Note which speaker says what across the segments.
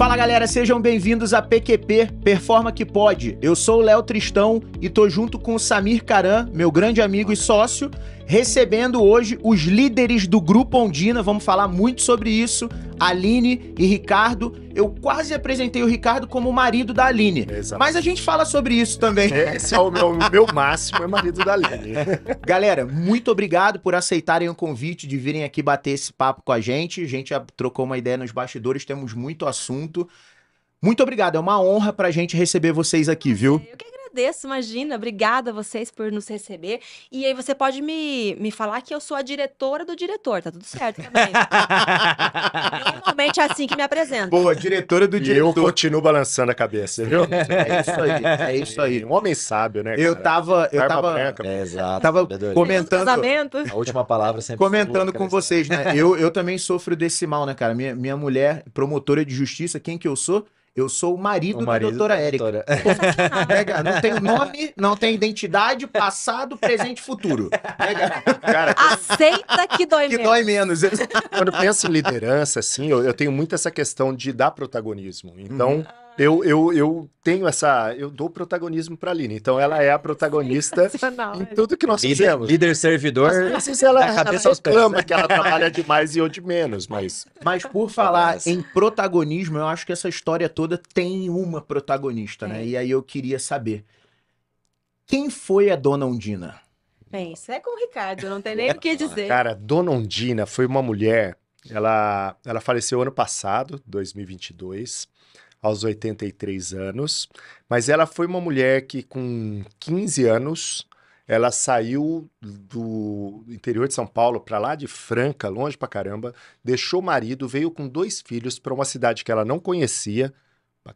Speaker 1: Fala galera, sejam bem-vindos a PQP Performa que Pode. Eu sou o Léo Tristão e tô junto com o Samir Caran, meu grande amigo e sócio, recebendo hoje os líderes do Grupo Ondina. Vamos falar muito sobre isso. Aline e Ricardo. Eu quase apresentei o Ricardo como o marido da Aline. Mas a gente fala sobre isso também. Esse é o meu, meu máximo, é marido da Aline. Galera, muito obrigado por aceitarem o convite de virem aqui bater esse papo com a gente. A gente já trocou uma ideia nos bastidores, temos muito assunto. Muito obrigado, é uma honra pra gente receber vocês aqui, viu? Eu que
Speaker 2: agradeço, imagina. Obrigada a vocês por nos receber. E aí você pode me, me falar que eu sou a diretora do diretor, tá tudo certo também. Normalmente é assim que me apresento.
Speaker 3: Boa, diretora do e diretor. eu continuo balançando a cabeça, viu? É isso aí, é isso aí. É um homem sábio, né? Cara? Eu tava... Eu tava... é, exato. Tava comentando...
Speaker 4: A última palavra sempre... Comentando com
Speaker 1: vocês, né? Eu, eu também sofro desse mal, né, cara? Minha, minha mulher, promotora de justiça, quem que eu sou? Eu sou o marido, o marido da doutora Érica. Doutora. Pega, não tem nome, não tem identidade, passado, presente futuro. Pega.
Speaker 2: Cara, Aceita que dói que menos. Que dói
Speaker 3: menos. Quando eu penso em liderança, assim, eu, eu, tenho muito essa questão de dar protagonismo. Então, uhum eu, eu, eu tenho essa. Eu dou protagonismo para a Lina Então ela é a protagonista em é. tudo que nós líder, fizemos. Líder servidor. Às vezes ela, ela reclama que ela trabalha
Speaker 1: demais e eu de menos, mas. Mas por falar em protagonismo, eu acho que essa história toda tem uma protagonista, é. né? E aí eu queria saber. Quem foi a dona Undina?
Speaker 2: Bem, isso é com o Ricardo, não tem nem o que dizer.
Speaker 3: Cara, dona Undina foi uma mulher. Ela, ela faleceu ano passado, 2022 aos 83 anos, mas ela foi uma mulher que com 15 anos ela saiu do interior de São Paulo para lá de Franca, longe pra caramba, deixou o marido, veio com dois filhos para uma cidade que ela não conhecia,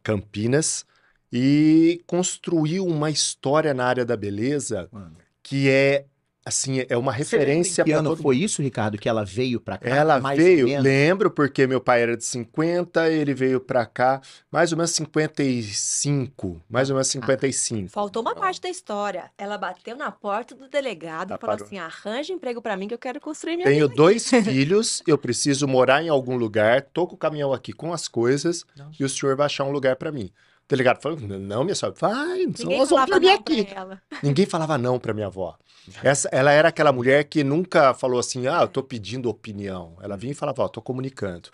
Speaker 3: Campinas, e construiu uma história na área da beleza Mano. que é assim, é uma referência. para todo...
Speaker 1: foi isso, Ricardo,
Speaker 3: que ela veio para cá? Ela veio, lembro, porque meu pai era de 50, ele veio para cá mais ou menos 55, mais ou menos 55. Ah,
Speaker 2: faltou uma ah. parte da história. Ela bateu na porta do delegado e falou parou. assim, arranja emprego para mim que eu quero construir minha Tenho
Speaker 3: dois filhos, eu preciso morar em algum lugar, tô com o caminhão aqui com as coisas e o senhor vai achar um lugar para mim delegado tá falou, não, minha senhora, vai, Ninguém nós vamos dormir aqui. Ninguém falava não para minha avó. Essa, ela era aquela mulher que nunca falou assim, ah, eu tô pedindo opinião. Ela vinha e falava, ó, oh, tô comunicando.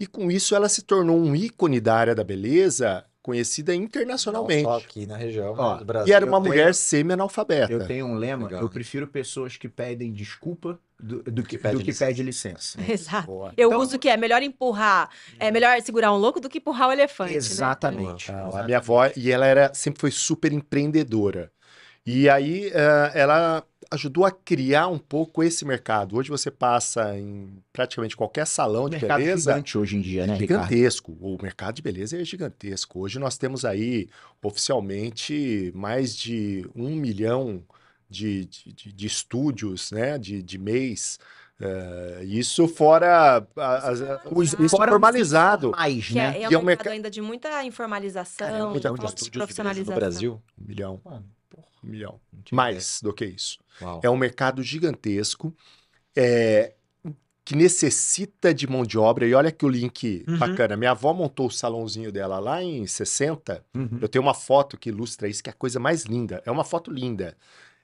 Speaker 3: E com isso ela se tornou um ícone da área da beleza conhecida internacionalmente. Não, aqui na
Speaker 1: região Ó, né, do Brasil. E era uma eu mulher tenho...
Speaker 3: semi-analfabeta. Eu tenho
Speaker 1: um lema, Legal. eu prefiro pessoas que pedem desculpa do, do, que, pede do que licença. pede licença. Né? Exato. Boa.
Speaker 2: Eu então, uso que é melhor empurrar, é uhum. melhor segurar um louco do que empurrar o um elefante. Né?
Speaker 3: Exatamente. Né? Ah, exatamente. A minha avó, e ela era, sempre foi super empreendedora. E aí eh, ela ajudou a criar um pouco esse mercado. Hoje você passa em praticamente qualquer salão de mercado beleza. gigante hoje em dia, né? Gigantesco. Ricardo? O mercado de beleza é gigantesco. Hoje nós temos aí oficialmente mais de um milhão de, de, de, de estúdios, né? De, de mês. Eh, isso fora o, isso fora formalizado. Mais, né? Que né? é, é, um mercado
Speaker 2: ainda de muita informalização, Cara, de muita, muita profissionalização. No
Speaker 3: Brasil, um milhão. Mano. Um milhão. Mais do que isso. Uau. É um mercado gigantesco. É, que necessita de mão de obra. E olha que o link uhum. bacana. Minha avó montou o salãozinho dela lá em 60. Uhum. Eu tenho uma foto que ilustra isso, que é a coisa mais linda. É uma foto linda.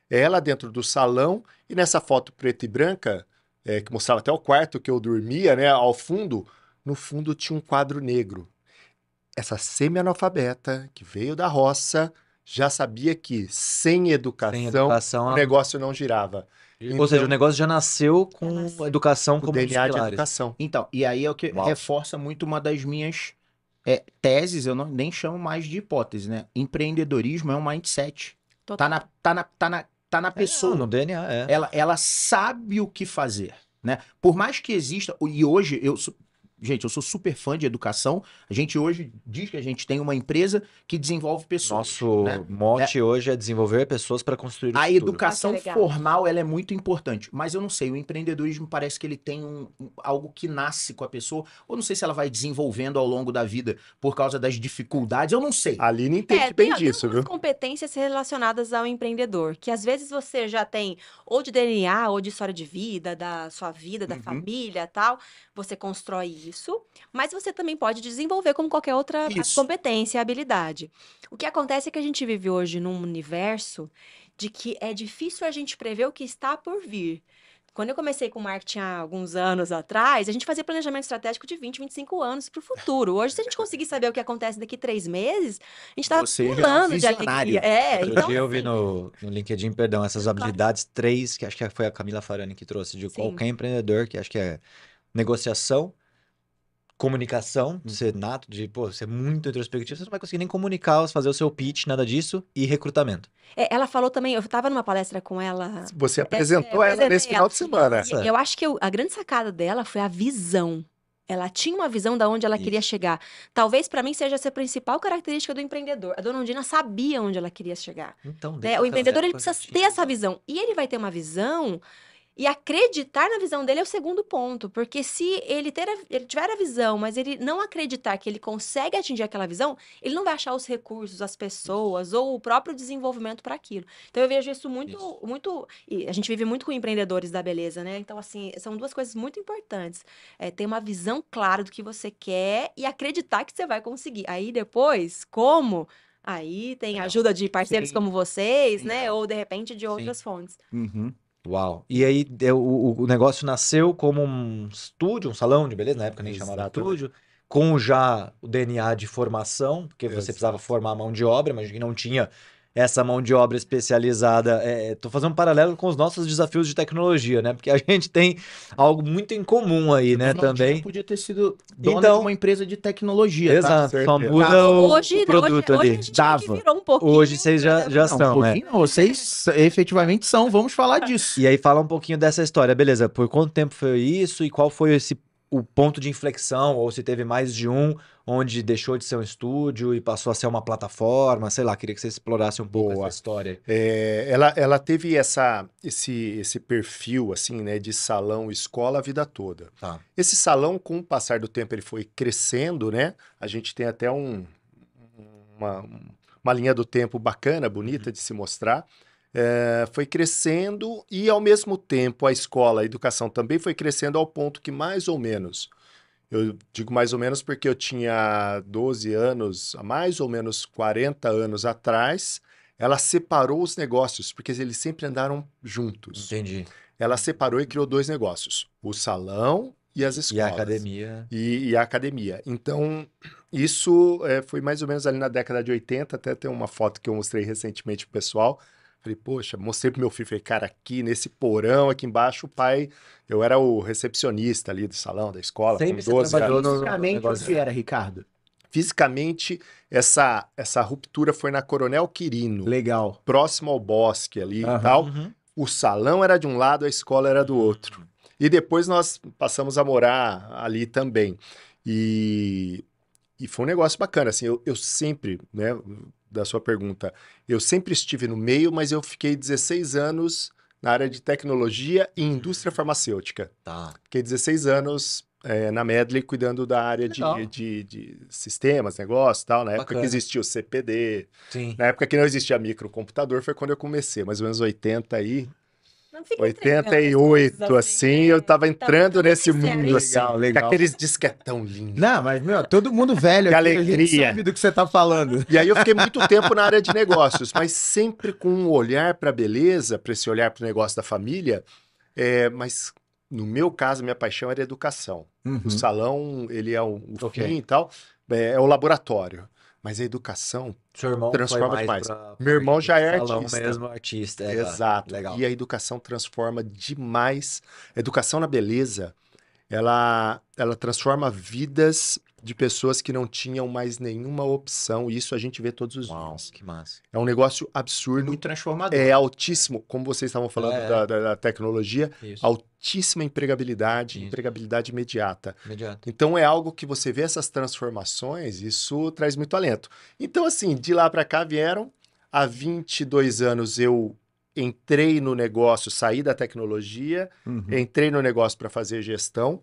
Speaker 3: É ela dentro do salão, e nessa foto preta e branca, é, que mostrava até o quarto que eu dormia, né? Ao fundo, no fundo tinha um quadro negro. Essa semi-analfabeta que veio da roça já sabia que sem educação, sem educação o negócio não girava. Então, Ou seja, então o
Speaker 4: negócio já nasceu com já educação com como DNA de educação.
Speaker 1: Então, e aí é o que Uau. reforça muito uma das minhas é, teses, eu não, nem chamo mais de hipótese, né? Empreendedorismo é um mindset. Total. Tá na, tá na, tá na, tá na é, pessoa. É, no DNA, é. Ela, ela sabe o que fazer, né? Por mais que exista, e hoje eu Gente, eu sou super fã de educação. A gente hoje diz que a gente tem uma empresa que desenvolve pessoas. Nosso né?
Speaker 4: mote é. hoje é desenvolver pessoas para construir o A futuro. educação ah, formal
Speaker 1: ela é muito importante. Mas eu não sei, o empreendedorismo parece que ele tem um, algo que nasce com a pessoa. Ou não sei se ela vai desenvolvendo ao longo da vida por causa das dificuldades. Eu não sei. A Aline entende é, bem tem, disso, tem viu?
Speaker 2: competências relacionadas ao empreendedor. Que às vezes você já tem ou de DNA, ou de história de vida, da sua vida, da uhum. família tal. Você constrói disso, mas você também pode desenvolver como qualquer outra Isso. competência e habilidade. O que acontece é que a gente vive hoje num universo de que é difícil a gente prever o que está por vir. Quando eu comecei com marketing há alguns anos atrás, a gente fazia planejamento estratégico de 20, 25 anos para o futuro. Hoje, se a gente conseguir saber o que acontece daqui três meses, a gente está pulando é um de alegria. É, então,
Speaker 4: eu vi no, no, LinkedIn, perdão, essas habilidades claro. três, que acho que foi a Camila Farani que trouxe, de Sim. qualquer empreendedor, que acho que é negociação, comunicação, de hum. ser nato, de pô, ser muito introspectivo, você não vai conseguir nem comunicar, fazer o seu pitch, nada disso, e recrutamento.
Speaker 2: É, ela falou também, eu estava numa palestra com ela.
Speaker 4: Você é, apresentou é, ela nesse final ela. de semana. E, eu
Speaker 2: acho que eu, a grande sacada dela foi a visão. Ela tinha uma visão da onde ela Isso. queria chegar. Talvez para mim seja essa principal característica do empreendedor. A dona Ondina sabia onde ela queria chegar. Então, né? o empreendedor ele precisa ter essa visão e ele vai ter uma visão e acreditar na visão dele é o segundo ponto, porque se ele, ter a, ele tiver a visão, mas ele não acreditar que ele consegue atingir aquela visão, ele não vai achar os recursos, as pessoas ou o próprio desenvolvimento para aquilo. Então eu vejo isso muito, isso. muito. E a gente vive muito com empreendedores da beleza, né? Então assim são duas coisas muito importantes: é, ter uma visão clara do que você quer e acreditar que você vai conseguir. Aí depois, como Aí tem ajuda de parceiros Sim. como vocês, né? Ou de repente de outras Sim. fontes.
Speaker 4: Uhum. Uau. E aí o, o negócio nasceu como um estúdio, um salão de beleza, na época nem chamava estúdio, com já o DNA de formação, porque você precisava formar a mão de obra, mas que não tinha essa mão de obra especializada. Estou é, fazendo um paralelo com os nossos desafios de tecnologia, né? Porque a gente tem algo muito em comum aí, né? né? Também.
Speaker 1: podia ter sido dona então, de uma
Speaker 4: empresa de tecnologia. Tá? Exato. Tá? Só muda o, hoje, o produto hoje, ali. Hoje Um né? hoje vocês já, já não, são, um né? Vocês efetivamente são. Vamos falar disso. E aí fala um pouquinho dessa história, beleza? Por quanto tempo foi isso e qual foi esse o ponto de inflexão ou se teve mais de um onde deixou de ser um estúdio e passou a ser uma plataforma, sei lá, queria que você explorasse um pouco Boa. essa história. É, ela, ela teve essa, esse, esse perfil,
Speaker 3: assim, né, de salão escola a vida toda. Tá. Esse salão, com o passar do tempo, ele foi crescendo, né? A gente tem até um, uma, uma linha do tempo bacana, bonita uhum. de se mostrar. É, foi crescendo e, ao mesmo tempo, a escola, a educação também foi crescendo ao ponto que, mais ou menos, eu digo mais ou menos porque eu tinha 12 anos, mais ou menos 40 anos atrás, ela separou os negócios, porque eles sempre andaram juntos. Entendi. Ela separou e criou dois negócios: o salão e as escolas. E a academia. E, e a academia. Então, isso é, foi mais ou menos ali na década de 80, até tem uma foto que eu mostrei recentemente pro pessoal. Falei, poxa, mostrei pro meu filho, falei, cara, aqui nesse porão, aqui embaixo, o pai, eu era o recepcionista ali do salão, da escola, Sempre com 12 anos. Fisicamente, você era, Ricardo? Fisicamente, essa, essa ruptura foi na Coronel Quirino. Legal. Próximo ao bosque ali uhum, e tal. Uhum. O salão era de um lado, a escola era do outro. E depois nós passamos a morar ali também. E, e foi um negócio bacana, assim, eu, eu sempre, né, da sua pergunta, eu sempre estive no meio, mas eu fiquei 16 anos na área de tecnologia e indústria farmacêutica. Tá. Fiquei 16 anos é, na Medley cuidando da área de, de, de, sistemas, negócios tal. Na época Bacana. que existia o CPD, Sim. na época que não existia microcomputador, foi quando eu comecei, mais ou menos 80 aí. Não 88, assim, assim, né? eu tava entrando tá nesse mundo, assim, legal, legal. com aqueles disquetão é lindos. Não, mas,
Speaker 1: meu, todo mundo velho que alegria. sabe do que você tá falando. E aí eu fiquei muito tempo na
Speaker 3: área de negócios, mas sempre com um olhar pra beleza, pra esse olhar pro negócio da família, é, mas no meu caso, minha paixão era educação. Uhum. O salão, ele é o, o okay. fim e tal, é, é o laboratório. Mas a educação Seu irmão transforma mais demais. Pra... Meu irmão já é artista. mesmo artista. É, Exato. Legal. E a educação transforma demais. educação na beleza ela, ela transforma vidas de pessoas que não tinham mais nenhuma opção. Isso a gente vê todos os Uau, dias. Que massa. É um negócio absurdo. Muito transformador. É altíssimo, como vocês estavam falando é. é. da, da, da, tecnologia, Isso. altíssima empregabilidade, Isso. empregabilidade imediata. Então é algo que você vê essas transformações, isso traz muito alento. Então assim, de lá para cá vieram há 22 anos eu entrei no negócio, saí da tecnologia, uhum. entrei no negócio para fazer gestão.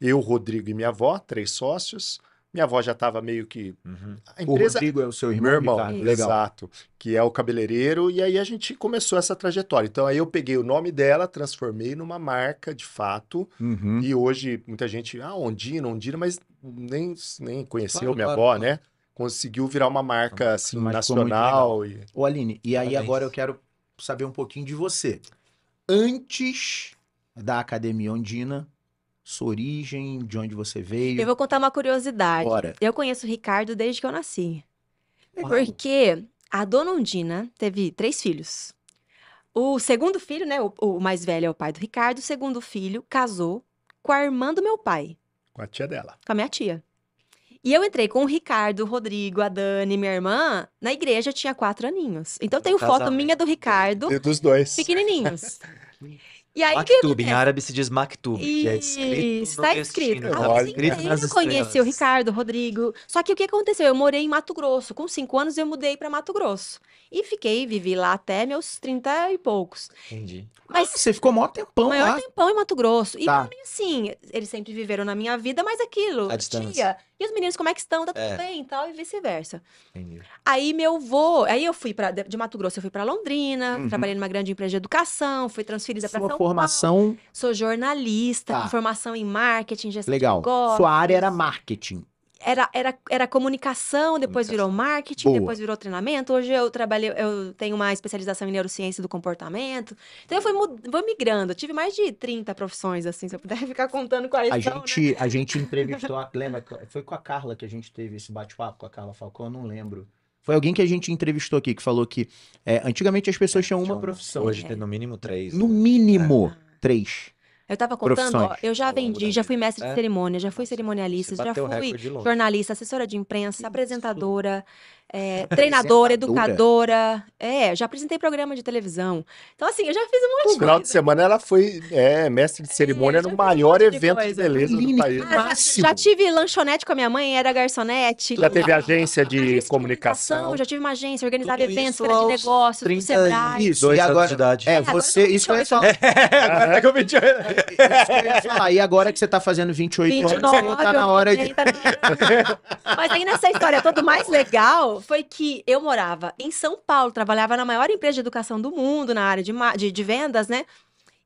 Speaker 3: Eu, Rodrigo e minha avó, três sócios. Minha avó já estava meio que. Uhum. A empresa... O Rodrigo é o seu irmão. Meu irmão, tá, legal. Exato. Que é o cabeleireiro. E aí a gente começou essa trajetória. Então aí eu peguei o nome dela, transformei numa marca de fato. Uhum. E hoje muita gente. Ah, Ondina, Ondina, mas nem,
Speaker 1: nem conheceu claro, minha claro, avó, claro. né? Conseguiu virar uma marca assim, nacional. E... Ô, Aline, e aí Parabéns. agora eu quero saber um pouquinho de você. Antes da Academia Ondina, sua origem, de onde você veio. Eu
Speaker 2: vou contar uma curiosidade. Bora. Eu conheço o Ricardo desde que eu nasci. Porque a dona Ondina teve três filhos. O segundo filho, né? O, o, mais velho é o pai do Ricardo. O segundo filho casou com a irmã do meu pai.
Speaker 3: Com a tia dela.
Speaker 2: Com a minha tia. E eu entrei com o Ricardo, o Rodrigo, a Dani, minha irmã, na igreja tinha quatro aninhos. Então tem foto minha do Ricardo. E dos dois. Pequenininhos. E aí, Maktub,
Speaker 4: que... em árabe se diz Maktub, que é escrito. Está escrito. Destino, ah, escrito eu conheci o
Speaker 2: Ricardo, o Rodrigo. Só que o que aconteceu? Eu morei em Mato Grosso. Com cinco anos, eu mudei para Mato Grosso. E fiquei, vivi lá até meus trinta e poucos. Entendi. Mas ah, você
Speaker 1: ficou maior tempão maior
Speaker 4: lá. Maior
Speaker 2: tempão em Mato Grosso. E tá. pra mim, assim, eles sempre viveram na minha vida, mas aquilo, a distância. Tia, e os meninos, como é que estão? Tá tudo é. bem e tal, e vice-versa. Aí meu vô, aí eu fui para de Mato Grosso, eu fui para Londrina, uhum. trabalhei numa grande empresa de educação, fui transferida para São formação... Paulo. Sou jornalista, tá. formação em marketing, gestão Legal. Sua área era
Speaker 1: marketing
Speaker 2: era, era, era comunicação, depois comunicação. virou marketing, Boa. depois virou treinamento. Hoje eu trabalhei, eu tenho uma especialização em neurociência do comportamento. Então eu fui, fui migrando. Eu tive mais de 30 profissões, assim, se eu puder ficar contando quais a são, né?
Speaker 1: gente né? A gente entrevistou, a, lembra, foi com a Carla que a gente teve esse bate-papo com a Carla Falcão, eu não lembro. Foi alguém que a gente entrevistou aqui que falou que é, antigamente as pessoas é, tinham uma profissão. Hoje é. tem no mínimo três. No né? mínimo é. três.
Speaker 2: Eu tava contando, ó, eu já vendi, já fui mestre de é. cerimônia, já fui cerimonialista, já fui jornalista, assessora de imprensa, apresentadora é, treinadora, educadora. É, já apresentei programa de televisão. Então, assim, eu já fiz um monte de de grau
Speaker 3: de semana ela foi é, mestre de é, cerimônia é, no maior um evento de, de beleza Lini, do país. Ah,
Speaker 2: já, tive lanchonete com a minha mãe, era garçonete. Já teve
Speaker 3: agência de, agência comunicação. comunicação. Já
Speaker 2: tive uma agência, organizava Tudo eventos, feira de negócios, 30 Sebrae.
Speaker 1: Isso, dois e é agora, de idade. É, é, você, isso que eu ia falar. agora é que eu E agora que você tá fazendo 28 29, anos, tá na hora de...
Speaker 2: Mas aí nessa história toda mais legal foi que eu morava em São Paulo, trabalhava na maior empresa de educação do mundo, na área de, de, de vendas, né?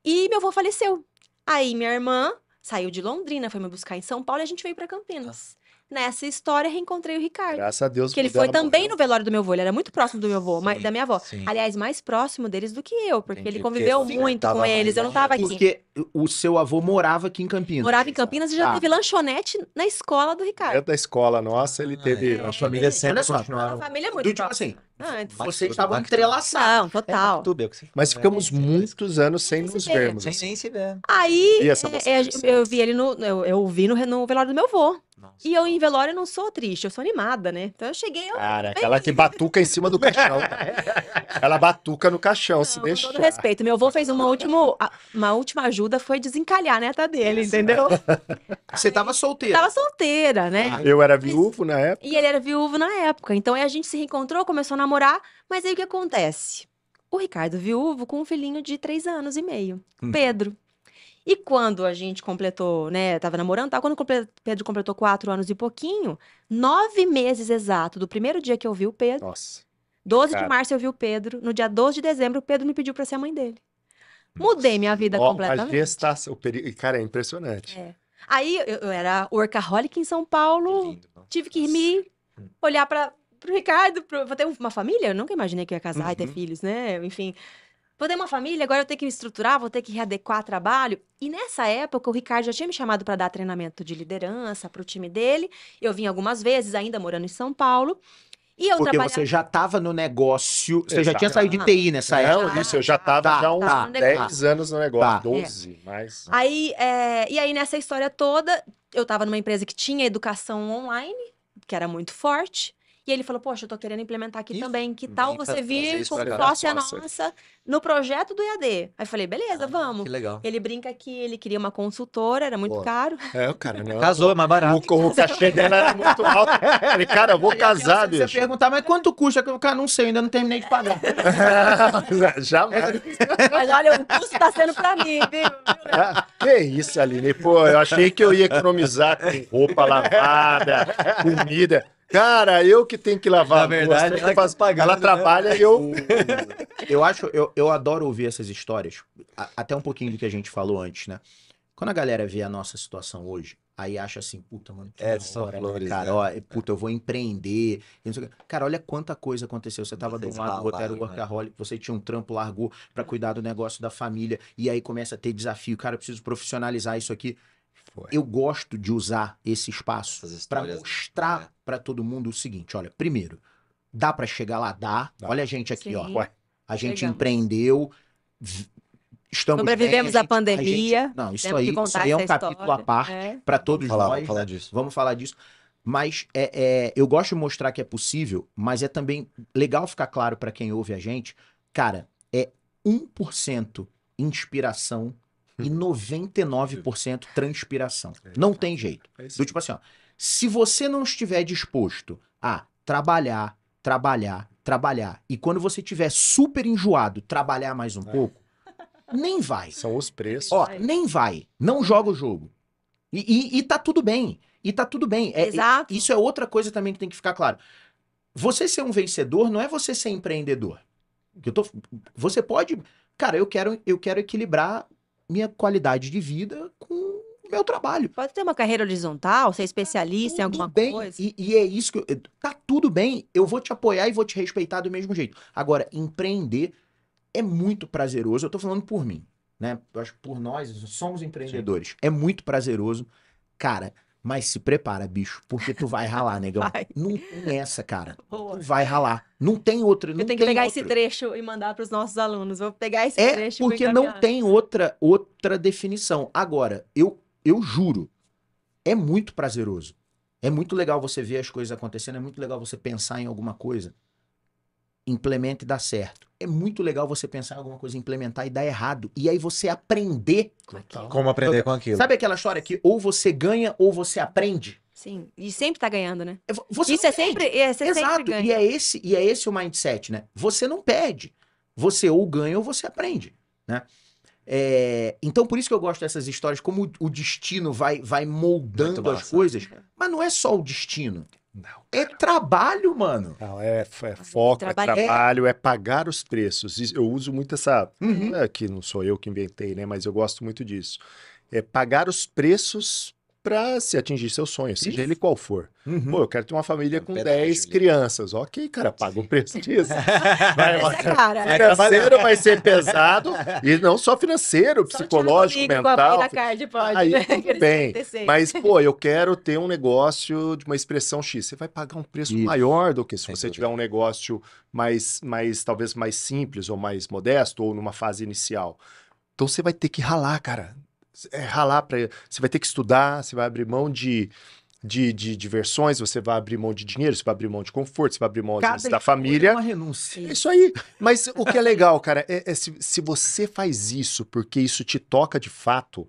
Speaker 2: E meu avô faleceu. Aí minha irmã saiu de Londrina, foi me buscar em São Paulo e a gente veio para Campinas nessa história, reencontrei o Ricardo. Graças a Deus. Que ele foi também morreu. no velório do meu avô, ele era muito próximo do meu avô, sim, da minha avó. Sim. Aliás, mais próximo deles do que eu, porque Entendi, ele conviveu porque, muito com eles, eu não tava aqui. Porque
Speaker 1: o seu avô morava aqui em Campinas. Morava
Speaker 2: em Campinas e já ah. teve lanchonete na escola do Ricardo.
Speaker 1: Dentro
Speaker 3: da escola nossa, ele ah, teve... é. A família sempre continuava. A família
Speaker 1: é muito Tipo assim, ah, é Vocês estavam entrelaçados. Não, total. É, é Mas
Speaker 2: ficamos é, muitos anos sem nos
Speaker 3: vermos. Sem
Speaker 1: nem se
Speaker 2: ver. Aí, é, é, eu vi ele no. Eu, eu vi no, no velório do meu avô. E eu em velório não sou triste, eu sou animada, né? Então eu cheguei. Eu...
Speaker 3: Cara, aquela que batuca em cima do caixão. ela batuca no caixão, não, se deixa. Com todo respeito,
Speaker 2: meu avô fez uma última, uma última ajuda, foi desencalhar né, a neta tá dele, Isso, entendeu? Você tava solteira. Eu tava solteira, né? Ah,
Speaker 3: eu era viúvo na época.
Speaker 2: E ele era viúvo na época. Então aí a gente se reencontrou, começou a namorar, mas aí o que acontece? O Ricardo viúvo com um filhinho de três anos e meio, hum. Pedro. E quando a gente completou, né, tava namorando, tá? quando o Pedro completou quatro anos e pouquinho, nove meses exato do primeiro dia que eu vi o Pedro. Nossa. 12 cara. de março eu vi o Pedro. No dia 12 de dezembro, o Pedro me pediu para ser a mãe dele. Mudei minha vida oh, completamente. A
Speaker 3: gestação. Peri... Cara, é impressionante. É.
Speaker 2: Aí eu, era workaholic em São Paulo. Lindo, tive que me hum. olhar para pro Ricardo, pro... vou ter uma família, eu nunca imaginei que ia casar uhum. e ter uhum. filhos, né? Enfim, Vou ter uma família, agora eu tenho que me estruturar, vou ter que readequar trabalho. E nessa época, o Ricardo já tinha me chamado para dar treinamento de liderança para o time dele. Eu vim algumas vezes, ainda morando em São Paulo. E eu Porque trabalhava... você
Speaker 1: já estava no negócio, você Exato. já tinha saído de ah. TI nessa época. Não, isso, eu já estava tá, já uns tá, 10 tá. anos no negócio, tá. 12,
Speaker 3: é. mais.
Speaker 2: Né? Aí, é... e aí nessa história toda, eu estava numa empresa que tinha educação online, que era muito forte. E ele falou: Poxa, eu tô querendo implementar aqui também. Que tal você vir como sócia nossa. nossa no projeto do EAD? Aí falei: Beleza, ah, vamos. Que legal. Ele brinca que ele queria uma consultora, era muito Pô. caro.
Speaker 4: É, o cara não. Né? Casou, é mais barato. O, o então. cachê dela era muito
Speaker 1: alto. ele falei: Cara, eu
Speaker 4: vou casar, bicho. Você
Speaker 1: perguntar, mas quanto custa? Eu cara, não sei, ainda não terminei de pagar.
Speaker 3: Jamais.
Speaker 1: Mas olha, o custo tá sendo pra mim,
Speaker 2: viu?
Speaker 3: que isso, Aline? Pô, eu achei que eu ia economizar com roupa lavada,
Speaker 1: comida.
Speaker 3: Cara, eu que tenho que lavar. Na verdade, ela, faz, pagando, ela trabalha né? e eu.
Speaker 1: eu acho, eu, eu adoro ouvir essas histórias, até um pouquinho do que a gente falou antes, né? Quando a galera vê a nossa situação hoje, aí acha assim, puta, mano, que é, hora, né, flores, cara, né? ó, é. puta, eu vou empreender. Cara, olha quanta coisa aconteceu. Você tava do lado do roteiro né? workaholic, né? você tinha um trampo, largou para cuidar do negócio da família, e aí começa a ter desafio, cara, eu preciso profissionalizar isso aqui. Foi. Eu gosto de usar esse espaço para mostrar né? para todo mundo o seguinte: olha, primeiro, dá para chegar lá, dá. dá. Olha a gente aqui, Sim. ó. Ué. A gente Chegamos. empreendeu. Estamos Sobrevivemos bem, à pandemia. Gente, não, isso aí, isso aí, é um capítulo história. à parte é. para todos vamos falar, nós. Vamos falar disso. Vamos falar disso. Mas é, é, eu gosto de mostrar que é possível, mas é também legal ficar claro para quem ouve a gente. Cara, é 1% inspiração e 99% transpiração. É não tem jeito. É Do tipo assim, ó, se você não estiver disposto a trabalhar, trabalhar, trabalhar, e quando você tiver super enjoado, trabalhar mais um é. pouco, nem vai. São os preços. Ó, nem vai. Não joga o jogo. E, e, e tá tudo bem. E tá tudo bem. É, Exato. isso é outra coisa também que tem que ficar claro. Você ser um vencedor não é você ser empreendedor. Eu tô, você pode. Cara, eu quero, eu quero equilibrar minha qualidade de vida com o meu trabalho. Pode ter uma carreira horizontal, ser especialista tudo em alguma bem, coisa. E, e é isso que. Eu, eh, tá tudo bem, eu vou te apoiar e vou te respeitar do mesmo jeito. Agora, empreender é muito prazeroso. Eu tô falando por mim, né? Eu acho que por nós, somos empreendedores. Sim. É muito prazeroso. Cara, mas se prepara, bicho, porque tu vai ralar, negão. Vai. Não tem essa, cara. Boa. Tu vai ralar. Não tem outra. Não eu tenho que pegar outra. esse
Speaker 2: trecho e mandar para os nossos alunos. Vou pegar esse é trecho. Porque não
Speaker 1: tem outra outra definição. Agora, eu, eu juro, é muito prazeroso. É muito legal você ver as coisas acontecendo, é muito legal você pensar em alguma coisa implementa e dá certo. É muito legal você pensar em alguma coisa, implementar e dar errado. E aí você aprender. Total. Como
Speaker 4: aprender com aquilo. Sabe
Speaker 1: aquela história que ou você ganha ou você aprende? Sim, e sempre tá ganhando, né? É, você Isso é sempre, é, você Exato. Sempre ganha. E é esse, e é esse o mindset, né? Você não perde. Você ou ganha ou você aprende, né? É, então, por isso que eu gosto dessas histórias, como o, o destino vai, vai moldando as coisas. Uhum. Mas não é só o destino. Não, é trabalho, mano. Não, é, é foco, é trabalho. é trabalho,
Speaker 3: é... é... pagar os preços. Eu uso muito essa. Uhum. É, que não sou eu que inventei, né? Mas eu gosto muito disso. É pagar os preços para se atingir seu sonho, seja Isso. ele qual for. Uhum. Pô, eu quero ter uma família é com Pedágio, 10 crianças. Ok, cara, paga o preço disso. vai, Essa é cara. Né? Financeiro vai ser pesado, e não só financeiro, só psicológico, mental. A
Speaker 2: card, pode, aí, bem, mas, pô,
Speaker 3: eu quero ter um negócio de uma expressão X. Você vai pagar um preço Isso. maior do que se Sem você dúvida. tiver um negócio mais, mais, talvez mais simples ou mais modesto, ou numa fase inicial. Então você vai ter que ralar, cara é ralar para. Você vai ter que estudar, você vai abrir mão de, de, de diversões, você vai abrir mão de dinheiro, você vai abrir mão de conforto, você vai abrir mão vezes, da é família. É uma renúncia. É isso aí. Mas o que é legal, cara, é, é se, se você faz isso porque isso te toca de fato.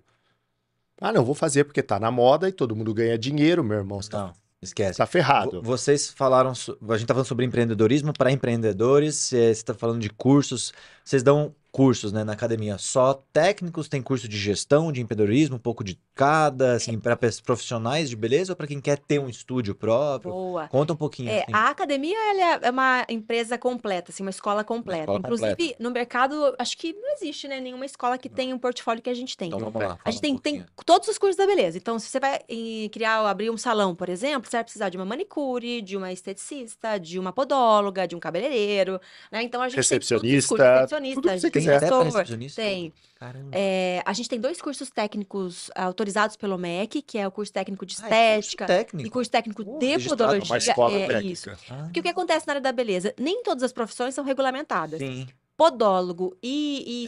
Speaker 4: Ah, não, vou fazer porque tá na moda e todo mundo ganha dinheiro, meu irmão. Você tá não, tá, esquece. Tá ferrado. Vocês falaram, a gente tá falando sobre empreendedorismo para empreendedores, você tá falando de cursos, vocês dão cursos né, na academia. Só técnicos, tem curso de gestão, de empreendedorismo, um pouco de focada assim para profissionais de beleza ou para quem quer ter um estúdio próprio? Boa. Conta um pouquinho. É, assim. A
Speaker 2: academia é, é uma empresa completa, assim, uma escola completa. Uma escola Inclusive completa. no mercado acho que não existe né, nenhuma escola que tenha um portfólio que a gente tem. Então vamos lá. A gente tem, um tem, todos os cursos da beleza. Então se você vai eh, criar abrir um salão, por exemplo, você vai precisar de uma manicure, de uma esteticista, de uma podóloga, de um cabeleireiro, né? Então a gente
Speaker 3: recepcionista, tem tudo, recepcionista, que você tem Caramba.
Speaker 2: É, a gente tem dois cursos técnicos autorizados pelo MEC, que é o curso técnico de estética ah, é curso técnico. e curso técnico uh, de podologia. Uma escola é, Isso. Ah. Porque o que acontece na área da beleza? Nem todas as profissões são regulamentadas. Sim podólogo e,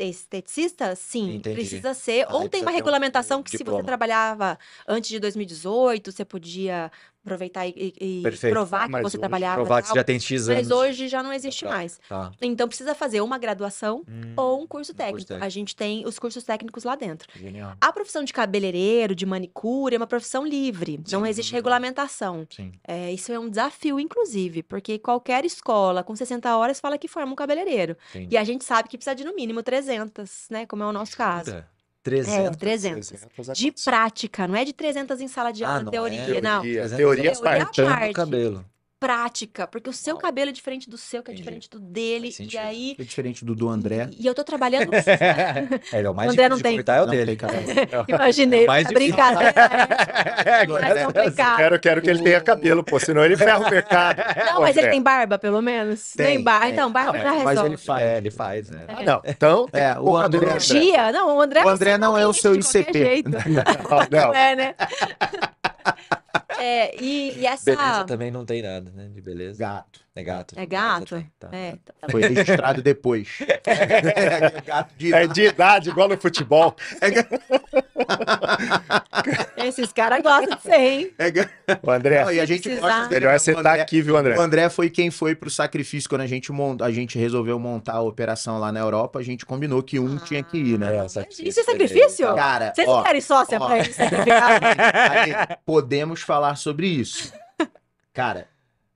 Speaker 2: e esteticista, sim, Entendi. precisa ser. Ah, ou tem uma regulamentação um que, diploma. se você trabalhava antes de 2018, você podia aproveitar e, e provar Mas que você trabalhava. Provar que você já tem X anos. Mas hoje já não existe tá, mais. Tá. Então precisa fazer uma graduação hum, ou um curso técnico. curso técnico. A gente tem os cursos técnicos lá dentro. Genial. A profissão de cabeleireiro, de manicure, é uma profissão livre. Sim, não existe sim. regulamentação. Sim. É, isso é um desafio, inclusive, porque qualquer escola com 60 horas fala que forma um cabeleireiro. E a gente sabe que precisa de no mínimo 300, né? Como é o nosso caso.
Speaker 4: Puda. 300, 300. 300
Speaker 2: de prática, não é de 300 em sala de ah, aula, ah, teoria. É. Não, teoria, teoria, teoria parte. parte. cabelo prática, porque o seu cabelo é diferente do seu, que é Entendi. diferente do dele, e aí...
Speaker 1: É diferente do do André. E, e
Speaker 2: eu tô trabalhando... Né?
Speaker 1: é, ele é o mais André não tem. é o dele. Imaginei, é tá brincadeira. Né? É, é, é quero, quero
Speaker 3: que ele tenha cabelo, pô, senão ele ferra o mercado. Não, mas ele tem
Speaker 2: barba, pelo menos? Tem, tem barba, então, barba já resolve. Mas ele
Speaker 1: faz. ele faz, né? Ah, não, então... É, o André...
Speaker 2: Não, o André... O é André não é o seu ICP.
Speaker 4: Não, não. É,
Speaker 2: né? É, e, e essa. Beleza
Speaker 4: também não tem nada, né? De beleza. Gato. É gato.
Speaker 2: É gato. Tá, tá, é. tá, tá. É. Foi
Speaker 1: registrado depois. É gato de é idade. É de idade, igual no futebol. É... Esses caras gostam de ser, hein? É... O André. Não, e a gente gosta Melhor você é estar aqui, viu, André? O André foi quem foi pro sacrifício quando a gente, mont... a gente resolveu montar a operação lá na Europa. A gente combinou que um ah, tinha que ir, né? Nossa, ah, é, isso é sacrifício?
Speaker 2: Cara, Vocês ó, querem sócia ó, pra né? ele
Speaker 1: Podemos falar sobre isso. Cara,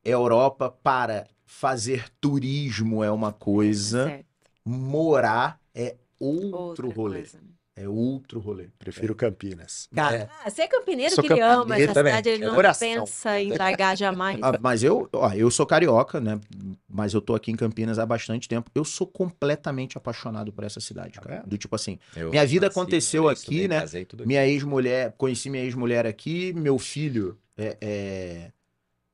Speaker 1: Europa para fazer turismo é uma coisa, certo. morar é outro Outra rolê. Coisa. É outro rolê. Prefiro é. Campinas. Cara, é.
Speaker 2: Ah, você é campineiro sou que ele ama essa também. cidade, ele é não coração. pensa em largar jamais. Ah, mas eu,
Speaker 1: ó, eu sou carioca, né? Mas eu tô aqui em Campinas há bastante tempo. Eu sou completamente apaixonado por essa cidade, tá cara. Do tipo assim, eu minha vida nasci, aconteceu aqui, né? Minha ex-mulher, conheci minha ex-mulher aqui, meu filho é, é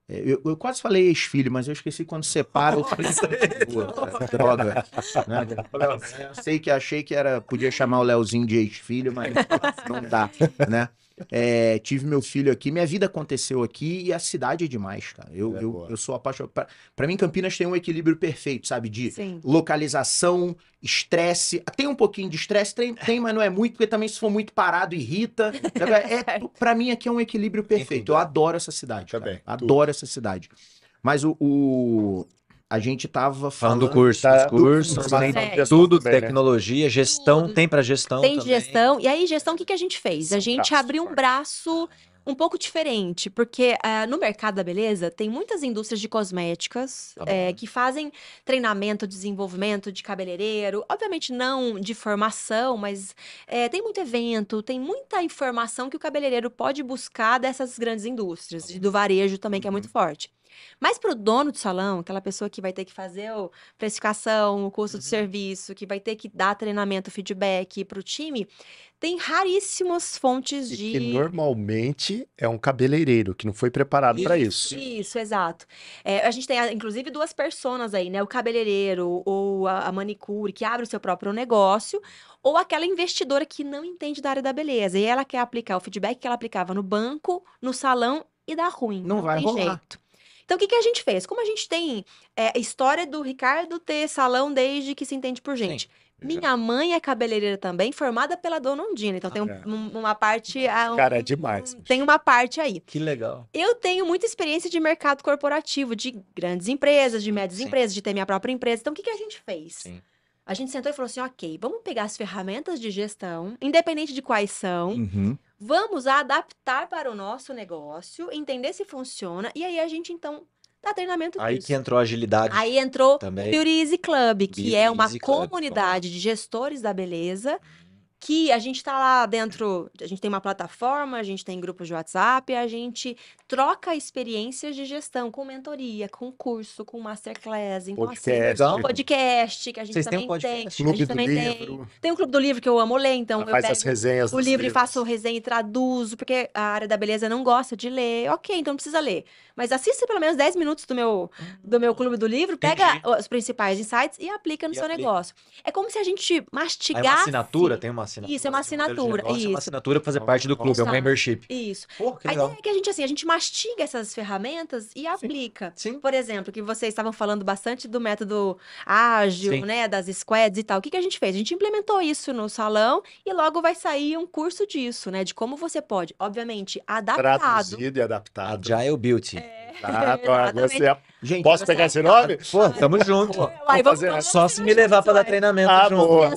Speaker 1: é, eu, eu, quase falei ex-filho, mas eu esqueci quando separa o é Droga. Né? Sei que achei que era podia chamar o Leozinho de ex-filho, mas não dá, né? É, tive meu filho aqui, minha vida aconteceu aqui e a cidade é demais, cara. Eu, é eu, eu, sou apaixonado. Para mim, Campinas tem um equilíbrio perfeito, sabe? De Sim. localização, estresse. Tem um pouquinho de estresse, tem, tem, mas não é muito, porque também se for muito parado, irrita. É, é para mim, aqui é um equilíbrio perfeito. Eu adoro essa cidade. Tá cara. Adoro essa cidade. Mas o, o, a gente estava falando, falando curso, dos cursos,
Speaker 4: do, né? Então, tudo, também, né? tecnologia, gestão, tudo. tem para gestão Tem também.
Speaker 2: gestão. E aí, gestão, o que, que a gente fez? A gente braço, abriu um braço um pouco diferente, porque uh, no mercado da beleza tem muitas indústrias de cosméticas tá é, que fazem treinamento, desenvolvimento de cabeleireiro, obviamente não de formação, mas é, tem muito evento, tem muita informação que o cabeleireiro pode buscar dessas grandes indústrias, tá do varejo também, que é uhum. muito forte. Mas para o dono do salão, aquela pessoa que vai ter que fazer o precificação, o custo uhum. do serviço, que vai ter que dar treinamento, feedback para o time, tem raríssimas fontes e de. Que
Speaker 3: normalmente é um cabeleireiro que não foi preparado para isso.
Speaker 2: Isso, exato. É, a gente tem, inclusive, duas personas aí, né? O cabeleireiro ou a, a manicure que abre o seu próprio negócio, ou aquela investidora que não entende da área da beleza e ela quer aplicar o feedback que ela aplicava no banco, no salão e dá ruim. Não, não vai tem rolar. jeito. Então, o que, que a gente fez? Como a gente tem é, história do Ricardo ter salão desde que se entende por gente. Sim. Minha mãe é cabeleireira também, formada pela dona Ondina. Então ah, tem um, ah. um, uma parte. Ah, um, Cara, é demais. Tem uma parte aí. Que legal. Eu tenho muita experiência de mercado corporativo, de grandes empresas, de hum, médias Sim. empresas, de ter minha própria empresa. Então o que, que a gente fez? Sim. A gente sentou e falou assim: ok, vamos pegar as ferramentas de gestão, independente de quais são, uhum. Vamos adaptar para o nosso negócio, entender se funciona, e aí a gente então dá treinamento Aí disso. que
Speaker 4: entrou a agilidade. Aí entrou também. Beauty
Speaker 2: Easy Club, que é uma Easy comunidade Club, de gestores da beleza que a gente está lá dentro, a gente tem uma plataforma, a gente tem grupos de WhatsApp, a gente troca experiências de gestão com mentoria, com curso, com masterclass, então, assim, podcast, assim, podcast que a gente Vocês também tem, um podcast, tem. Clube do livro. Tem. tem. um clube do livro que eu amo ler, então ah, eu faz as resenhas o livro livros. e faço resenha e traduzo, porque a área da beleza não gosta de ler. OK, então não precisa ler, mas assista pelo menos 10 minutos do meu do meu clube do livro, pega Entendi. os principais insights e aplica no e seu aplica. negócio. É como se a gente mastigasse. É uma assinatura, tem uma assinatura. Isso, é uma assinatura. isso. É uma assinatura para fazer parte do clube, é um membership. Isso. Pô, que legal. A ideia é que a gente, assim, a gente mastiga essas ferramentas e aplica. Sim. Por exemplo, que vocês estavam falando bastante do método ágil, Sim. né? Das squads e tal. O que, que a gente fez? A gente implementou isso no salão e logo vai sair um curso disso, né? De como você pode, obviamente, adaptado. Traduzido
Speaker 4: e adaptado. Agile Beauty. É. Exato, ah, agora você é Gente, Posso pegar esse nome? Pô, tamo junto. Pô, vamos né? só se me levar para dar treinamento ah, junto. Boa.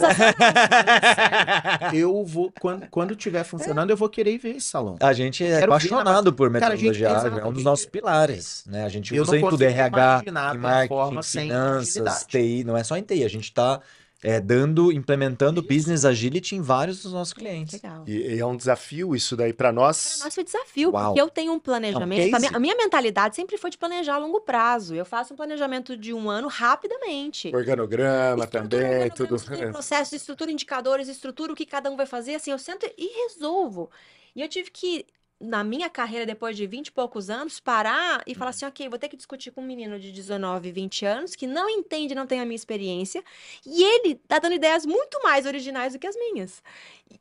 Speaker 4: eu vou, quando,
Speaker 1: quando tiver funcionando, eu vou querer ver esse salão. A
Speaker 4: gente é apaixonado por metodologia Cara, gente, é um dos nossos pilares. Né? A gente usa em tudo, RH, marketing, finanças, TI. Não é só em TI, a gente está é, dando, implementando business agility em vários dos nossos
Speaker 2: clientes. Legal.
Speaker 4: E, e é um desafio isso daí para nós. Para nós
Speaker 2: foi desafio, Uau. porque eu tenho um planejamento. É um a minha mentalidade sempre foi de planejar a longo prazo. Eu faço um planejamento de um ano rapidamente.
Speaker 3: Organograma estrutura, também, organograma, tudo.
Speaker 2: processo, estrutura indicadores, estrutura o que cada um vai fazer. Assim, eu sento e resolvo. E eu tive que na minha carreira, depois de 20 e poucos anos, parar e falar uhum. assim, ok, vou ter que discutir com um menino de 19, 20 anos, que não entende, não tem a minha experiência, e ele tá dando ideias muito mais originais do que as minhas.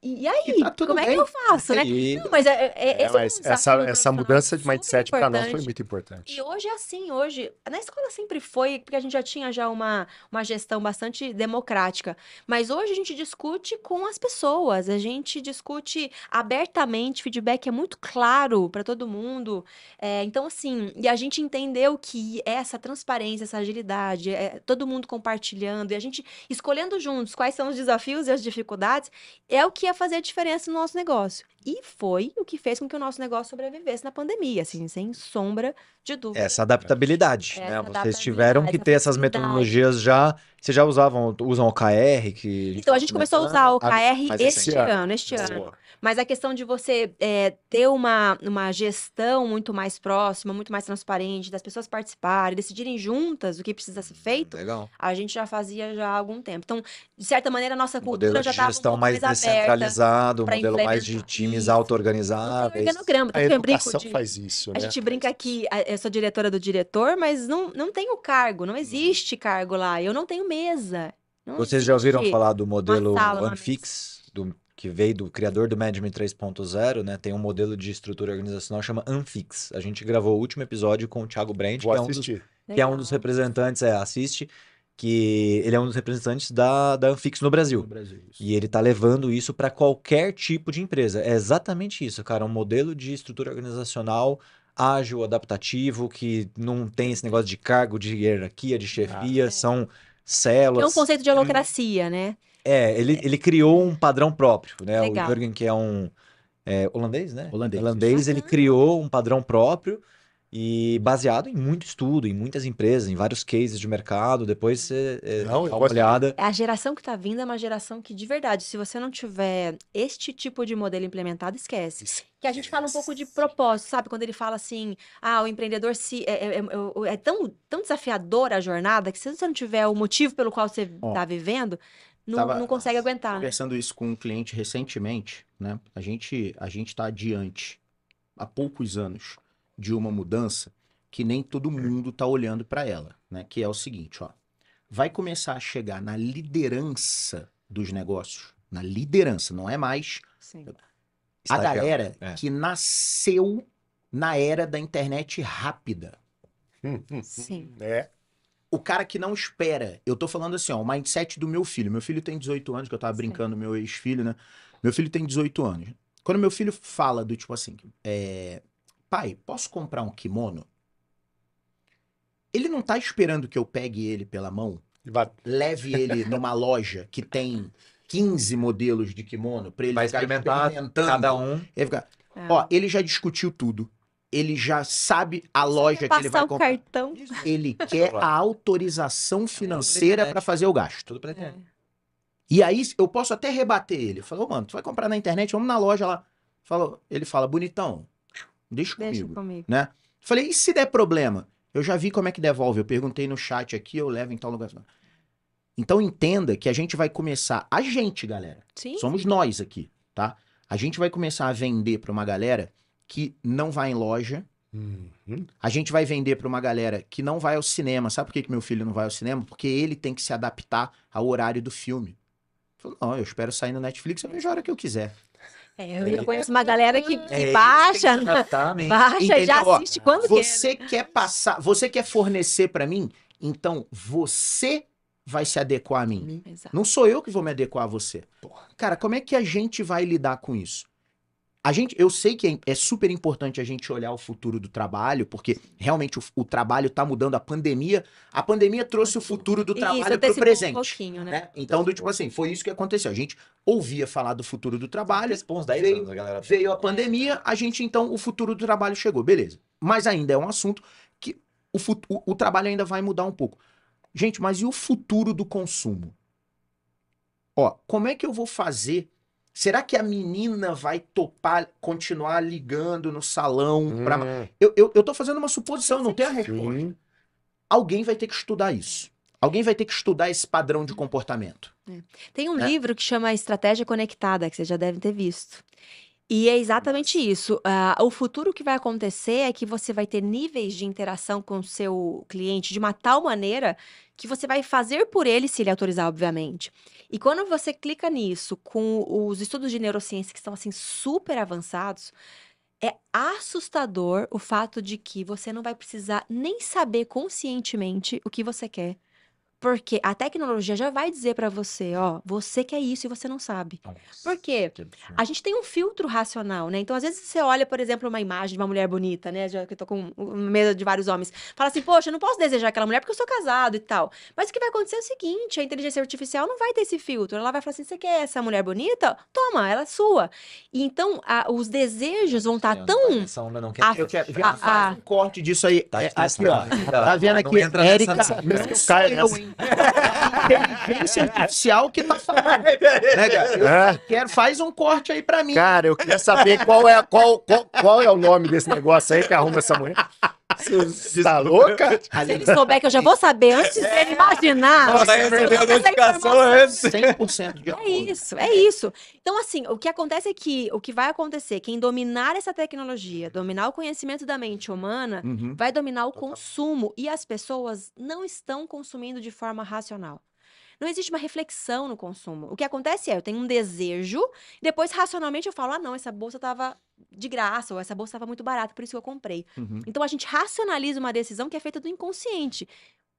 Speaker 2: E aí, tá como bem. é que eu faço, né? E... Não, mas, é, é, é mas essa,
Speaker 3: essa mudança de mindset para nós foi muito importante.
Speaker 2: E hoje é assim, hoje, na escola sempre foi, porque a gente já tinha já uma, uma gestão bastante democrática, mas hoje a gente discute com as pessoas, a gente discute abertamente, feedback é muito claro para todo mundo. É, então, assim, e a gente entendeu que essa transparência, essa agilidade, todo mundo compartilhando, e a gente escolhendo juntos quais são os desafios e as dificuldades, é o que ia fazer a diferença no nosso negócio. E foi o que fez com que o nosso negócio sobrevivesse na pandemia, assim, sem sombra de dúvida. Essa
Speaker 4: adaptabilidade, essa né? Adaptabilidade, Vocês tiveram que ter essas metodologias já vocês já usavam, usam OKR? Que então, a gente começou a usar ah, o OKR este ano, ano, este ano.
Speaker 2: Mas a questão de você é, ter uma, uma gestão muito mais próxima, muito mais transparente, das pessoas participarem, decidirem juntas o que precisa ser feito, Legal. a gente já fazia já há algum tempo. Então, de certa maneira, a nossa cultura modelo já estava. gestão um mais, mais descentralizado, um modelo mais
Speaker 4: de times auto-organizáveis. Então, a educação de... faz isso. Né? A gente
Speaker 2: brinca aqui, eu sou diretora do diretor, mas não, não tenho cargo, não uhum. existe cargo lá. Eu não tenho medo mesa. Não Vocês já ouviram falar do modelo
Speaker 4: OneFix, do, que veio do criador do Management 3.0, né? Tem um modelo de estrutura organizacional chama Unfix. A gente gravou o último episódio com o Thiago Brandt que é, um dos, que é, um dos, representantes, é, assiste, que ele é um dos representantes da, da Unfix no Brasil. No Brasil e ele tá levando isso para qualquer tipo de empresa. É exatamente isso, cara, um modelo de estrutura organizacional ágil, adaptativo, que não tem esse negócio de cargo, de hierarquia, de ah, chefia, ah, é. são células. É um conceito de é
Speaker 2: holocracia, né?
Speaker 4: É, ele, é. ele criou um padrão próprio, né? Legal. O Jürgen, que é um é, holandês, né? Holandês. Holandês, ele criou um padrão próprio e baseado em muito estudo, em muitas empresas, em vários cases de mercado, depois você é, não, dá uma olhada. É,
Speaker 2: a geração que está vindo é uma geração que, de verdade, se você não tiver este tipo de modelo implementado, esquece. esquece. Que a gente fala um pouco de propósito, sabe? Quando ele fala assim, ah, o empreendedor se é, é, é, é, é tão, tão desafiadora a jornada que se você não tiver o motivo pelo qual você está vivendo, não, Tava não consegue aguentar.
Speaker 1: Conversando isso com um cliente recentemente, né? A gente a gente está adiante há poucos anos de uma mudança que nem todo mundo está olhando para ela, né? Que é o seguinte, ó, vai começar a chegar na liderança dos negócios, na liderança, não é mais Sim. a galera é. que nasceu na era da internet rápida. Hum, hum. Sim. É. O cara que não espera. Eu tô falando assim, ó, o mindset do meu filho. Meu filho tem 18 anos, que eu tava brincando, Sim. meu ex-filho, né? Meu filho tem 18 anos. Quando meu filho fala do tipo assim, é, pai, posso comprar um kimono? Ele não está esperando que eu pegue ele pela mão, Vai... leve ele numa loja que tem 15 modelos de kimono para ele Vai ficar experimentar cada um. Ele fica... é. Ó, ele já discutiu tudo ele já sabe a loja que ele vai comprar. o cartão. Ele quer a autorização financeira para fazer o gasto. Tudo é. E aí eu posso até rebater ele. Falou, mano, tu vai comprar na internet, vamos na loja lá. Falou, ele fala, bonitão, Deixa, Deixa comigo, comigo. Né? Falei, e se der problema? Eu já vi como é que devolve. Eu perguntei no chat aqui, eu levo em tal lugar. Então entenda que a gente vai começar. A gente, galera. Sim. Somos nós aqui, tá? A gente vai começar a vender para uma galera que não vai em loja. Uhum. A gente vai vender para uma galera que não vai ao cinema. Sabe por que, que meu filho não vai ao cinema? Porque ele tem que se adaptar ao horário do filme. Eu falo, não, eu espero sair no Netflix, a mesma hora que eu quiser.
Speaker 2: É, eu é. conheço uma galera que, que é, baixa, que né? tratar, né? baixa e já assiste quando você
Speaker 1: quer. Você né? quer passar, você quer fornecer para mim, então você vai se adequar a mim. Exato. Não sou eu que vou me adequar a você. Porra. Cara, como é que a gente vai lidar com isso? A gente, eu sei que é, é super importante a gente olhar o futuro do trabalho, porque realmente o, o trabalho está mudando. A pandemia, a pandemia trouxe o futuro do trabalho para o presente. Um né? né? Então, do, tipo assim, foi isso que aconteceu. A gente ouvia falar do futuro do trabalho. Pontos, veio, anos, a galera... Tá veio a pandemia, a gente então o futuro do trabalho chegou, beleza? Mas ainda é um assunto que o, o trabalho ainda vai mudar um pouco. Gente, mas e o futuro do consumo? Ó, como é que eu vou fazer Será que a menina vai topar continuar ligando no salão? Hum. Eu, eu, eu tô fazendo uma suposição, não tem a resposta. Alguém vai ter que estudar isso. Alguém vai ter que estudar esse padrão de comportamento.
Speaker 2: É. Tem um né? livro que chama Estratégia Conectada, que vocês já devem ter visto. E é exatamente isso. Uh, o futuro que vai acontecer é que você vai ter níveis de interação com o seu cliente de uma tal maneira que você vai fazer por ele se ele autorizar, obviamente. E quando você clica nisso com os estudos de neurociência que estão assim super avançados, é assustador o fato de que você não vai precisar nem saber conscientemente o que você quer porque a tecnologia já vai dizer para você, ó, você quer isso e você não sabe. Nossa, quê? a gente tem um filtro racional, né? Então, às vezes você olha, por exemplo, uma imagem de uma mulher bonita, né? Já que eu tô com medo de vários homens. Fala assim, poxa, eu não posso desejar aquela mulher porque eu sou casado e tal. Mas o que vai acontecer é o seguinte, a inteligência artificial não vai ter esse filtro. Ela vai falar assim, você quer essa mulher bonita? Toma, ela é sua. E então, a, os desejos vão estar tá tão... Tá né? não, não
Speaker 1: a, eu quero, a, faz a, um corte disso aí. Tá, é, aqui, ó. Tá, tá vendo aqui, Érica... Nessa... Caio, nessa inteligência artificial que tá falando. É né, cara? É. Quero, faz um corte aí pra mim. Cara, eu
Speaker 3: queria saber qual é, qual, qual, qual é o nome desse negócio aí que arruma essa mulher.
Speaker 2: Você tá louca? Se ele souber que eu já vou saber antes de ele imaginar. Nossa, vai receber a notificação
Speaker 1: antes. 100% de é
Speaker 2: acordo. É isso, é isso. Então, assim, o que acontece é que o que vai acontecer, quem dominar essa tecnologia, dominar o conhecimento da mente humana, uhum. vai dominar o consumo. E as pessoas não estão consumindo de forma racional. Não existe uma reflexão no consumo. O que acontece é, eu tenho um desejo, depois racionalmente eu falo, ah, não, essa bolsa estava de graça, ou essa bolsa estava muito barata, por isso que eu comprei. Uhum. Então a gente racionaliza uma decisão que é feita do inconsciente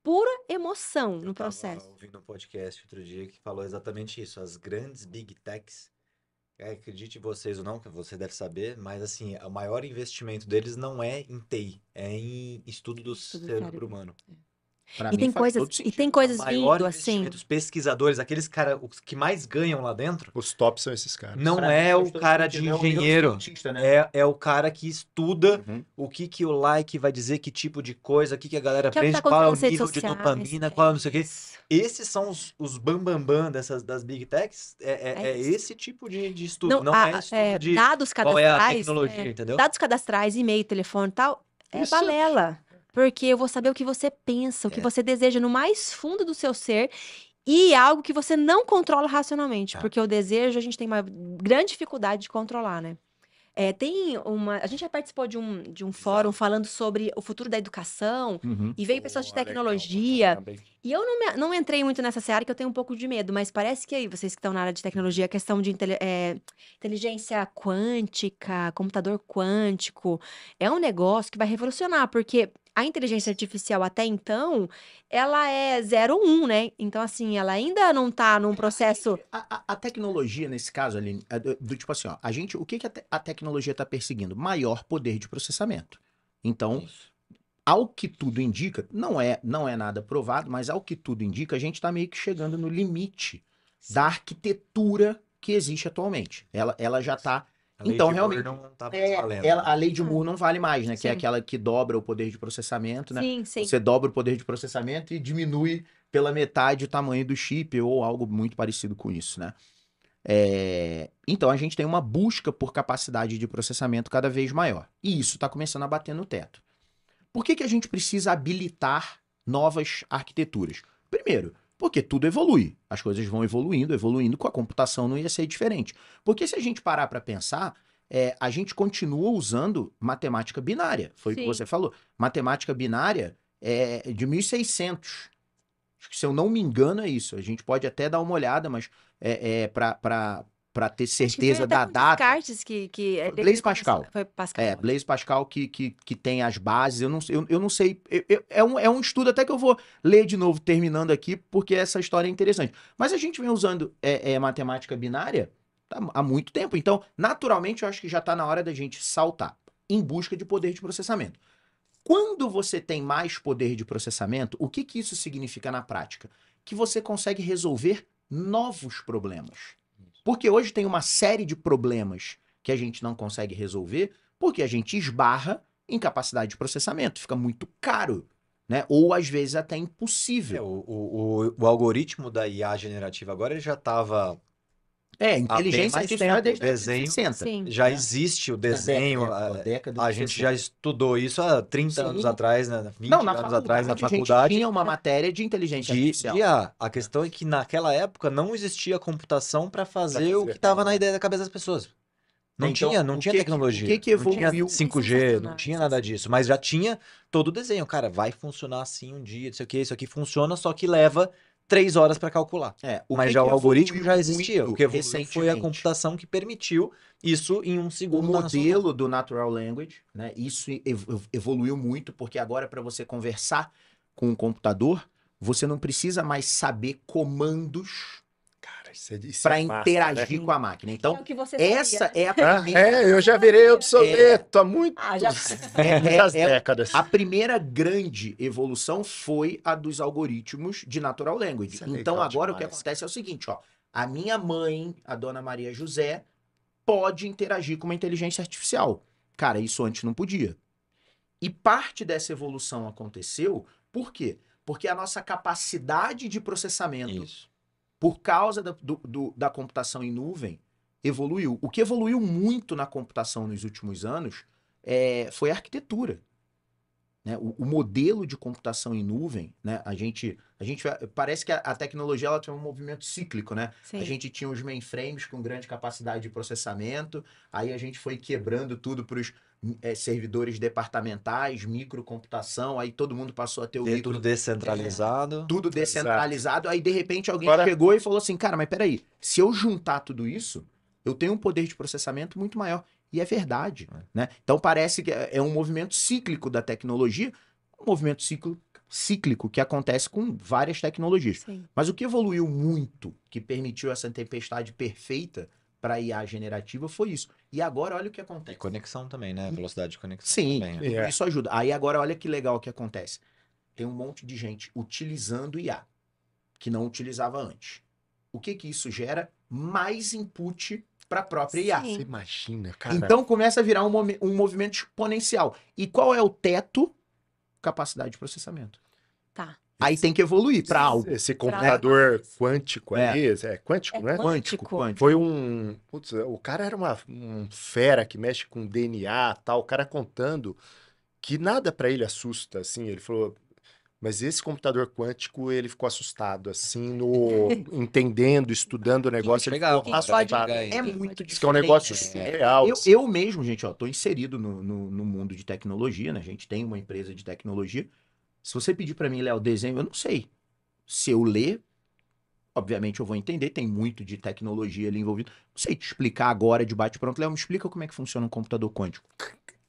Speaker 2: pura emoção no processo. Eu
Speaker 4: ouvi um podcast outro dia que falou exatamente isso. As grandes big techs, é, acredite vocês ou não, que você deve saber, mas assim, o maior investimento deles não é em TI, é em estudo do, estudo cérebro, humano. É. Pra e, tem coisas,
Speaker 2: e tem é coisas vindo
Speaker 4: assim. Os pesquisadores, aqueles cara, os que mais ganham lá dentro. Os tops são esses caras. Não pra é, é o cara de engenheiro. É, né? é, é o cara que estuda uhum. o que, que o like vai dizer, que tipo de coisa, o que, que a galera que é tá qual é o nível sociais, de dopamina, qual é não sei o quê. Esses são os, os bambambam bam, bam dessas, das big techs. É, é esse tipo de, de estudo. Não, não a, é estudo de dados cadastrais, qual é a tecnologia, entendeu? Dados
Speaker 2: cadastrais, e-mail, telefone e tal. É Isso. balela. Porque eu vou saber o que você pensa, o que é. você deseja no mais fundo do seu ser e algo que você não controla racionalmente, tá. porque o desejo a gente tem uma grande dificuldade de controlar, né? É, tem uma. A gente já participou de um, de um fórum falando sobre o futuro da educação uhum. e veio pessoas de tecnologia. e eu não, me, não entrei muito nessa seara, que eu tenho um pouco de medo, mas parece que aí, vocês que estão na área de tecnologia, a questão de é, inteligência quântica, computador quântico, é um negócio que vai revolucionar, porque a inteligência artificial até então, ela é 01, um, né? Então, assim, ela ainda não está num é, processo. A,
Speaker 1: a, a, tecnologia, nesse caso, ali, é do, do, tipo assim, ó, a gente, o que, que a, te, a tecnologia está perseguindo? Maior poder de processamento. Então, Isso ao que tudo indica, não é, não é nada provado, mas ao que tudo indica, a gente está meio que chegando no limite da arquitetura que existe atualmente. Ela, ela já está então, realmente,
Speaker 4: tá é, ela, a
Speaker 1: lei de Moore não vale mais, né? Sim. Que é aquela que dobra o poder de processamento, né? Sim, sim. Você dobra o poder de processamento e diminui pela metade o tamanho do chip ou algo muito parecido com isso, né? É... Então, a gente tem uma busca por capacidade de processamento cada vez maior. E isso está começando a bater no teto. Por que, que a gente precisa habilitar novas arquiteturas? Primeiro, porque tudo evolui. As coisas vão evoluindo, evoluindo, com a computação não ia ser diferente. Porque se a gente parar para pensar, é, a gente continua usando matemática binária. Foi o que você falou. Matemática binária é de 1600. Acho que, se eu não me engano, é isso. A gente pode até dar uma olhada, mas é, é para para ter certeza da data.
Speaker 2: Cartes que, que é Blaise
Speaker 1: Pascal. Foi Pascal. É, Blaise Pascal que, que, que tem as bases. Eu não, eu, eu não sei. Eu, eu, é, um, é um estudo até que eu vou ler de novo terminando aqui, porque essa história é interessante. Mas a gente vem usando é, é matemática binária há muito tempo. Então, naturalmente, eu acho que já está na hora da gente saltar em busca de poder de processamento. Quando você tem mais poder de processamento, o que, que isso significa na prática? Que você consegue resolver novos problemas. Porque hoje tem uma série de problemas que a gente não consegue resolver porque a gente esbarra em capacidade de processamento, fica muito caro. Né? Ou às vezes até impossível. É, o, o, o, o, algoritmo
Speaker 4: da IA generativa agora ele já estava é, inteligência artificial desde desenho, 60. Sim. Já é. existe o desenho. Década, a, a gente já estudou isso há 30 Sim. anos atrás, né? 20 Não, anos atrás, na faculdade. tinha uma matéria de inteligência de, artificial. De, a, ah, a questão é que naquela época não existia computação para fazer, fazer, o que estava na ideia da cabeça das pessoas. Não então, tinha, não tinha que, tecnologia. O que, que evoluiu? Não tinha 5G, não tinha nada disso. Mas já tinha todo o desenho. Cara, vai funcionar assim um dia, não sei o que, isso aqui funciona, só que leva três horas para calcular. É, Mas já o algoritmo já existia. O que foi a computação que permitiu
Speaker 1: isso em um segundo. O modelo do natural language, né? Isso evoluiu muito porque agora para você conversar com o computador, você não precisa mais saber comandos para é né? interagir com a máquina. Então, é essa
Speaker 3: é a primeira... ah, é, eu já virei obsoleto há muitas ah, já... É,
Speaker 1: é, é décadas. A primeira grande evolução foi a dos algoritmos de natural language. então, agora demais. o que acontece é o seguinte, ó. A minha mãe, a dona Maria José, pode interagir com uma inteligência artificial. Cara, isso antes não podia. E parte dessa evolução aconteceu por quê? Porque a nossa capacidade de processamento isso por causa da, do, do, da computação em nuvem, evoluiu. O que evoluiu muito na computação nos últimos anos é, foi a arquitetura. Né? O, o, modelo de computação em nuvem, né? a, gente, a gente parece que a, a tecnologia ela tem um movimento cíclico, né? Sim. A gente tinha os mainframes com grande capacidade de processamento, aí a gente foi quebrando tudo para os é, servidores departamentais, microcomputação, aí todo mundo passou a ter o tudo micro...
Speaker 4: descentralizado. É, tudo descentralizado,
Speaker 1: Exato. aí de repente alguém Agora... chegou e falou assim, cara, mas peraí, se eu juntar tudo isso, eu tenho um poder de processamento muito maior. E é verdade. É. Né? Então parece que é, é um movimento cíclico da tecnologia, um movimento cíclico, cíclico que acontece com várias tecnologias. Sim. Mas o que evoluiu muito, que permitiu essa tempestade perfeita para a IA generativa foi isso. E agora olha o que acontece. E conexão também, né? Velocidade de conexão. Sim, também, né? é. isso ajuda. Aí agora olha que legal o que acontece. Tem um monte de gente utilizando IA que não utilizava antes. O que que isso gera? Mais input para a própria IA. Você
Speaker 3: imagina, cara. Então
Speaker 1: começa a virar um, um movimento exponencial. E qual é o teto? Capacidade de processamento. Tá.
Speaker 3: Aí tem que evoluir para algo. Esse computador pra... quântico é. aí, é, é não é Quântico, quântico. Foi um. Putz, o cara era uma, um fera que mexe com DNA tal, o cara contando que nada para ele assusta, assim. Ele falou: mas esse computador quântico, ele ficou assustado, assim,
Speaker 1: no entendendo, estudando o negócio. Ele ficou É muito difícil. é um negócio real É. Eu, assim. eu, mesmo, gente, ó, tô inserido no, no, no, mundo de tecnologia, né? A gente tem uma empresa de tecnologia. Se você pedir para mim, Léo, desenho, eu não sei. Se eu ler, obviamente eu vou entender, tem muito de tecnologia ali envolvido. Não sei te explicar agora de bate-pronto. Léo, me explica como é que funciona um computador quântico.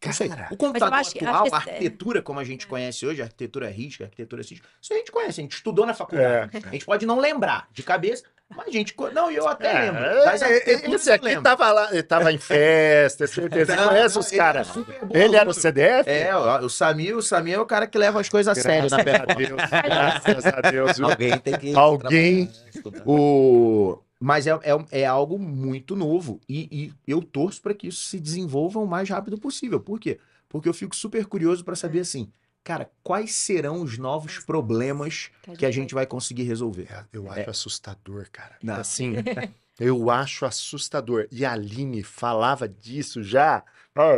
Speaker 1: Não sei. O computador acho, atual, acho que... a é arquitetura como a gente é. conhece hoje, a arquitetura RISC, a arquitetura assim isso a gente conhece, a gente estudou na faculdade. É. A gente pode não lembrar de cabeça, mas, gente, não, eu até é, lembro. Mas é, esse aqui lembro. tava lá, ele tava em festa, certeza. Não, conhece não, os caras. Ele era o CDF? É, o, o Samir, o Samir é o cara que leva as coisas a sério na né? Graças a Deus. graças a Deus. Alguém tem que. Alguém. Né? O. Mas é, é, é algo muito novo. E, e eu torço para que isso se desenvolva o mais rápido possível. Por quê? Porque eu fico super curioso para saber assim. Cara, quais serão os novos problemas tá que a gente vai conseguir resolver? É, eu é.
Speaker 3: acho assustador, cara. Não, ah, assim, Eu acho assustador. E a Aline falava disso já,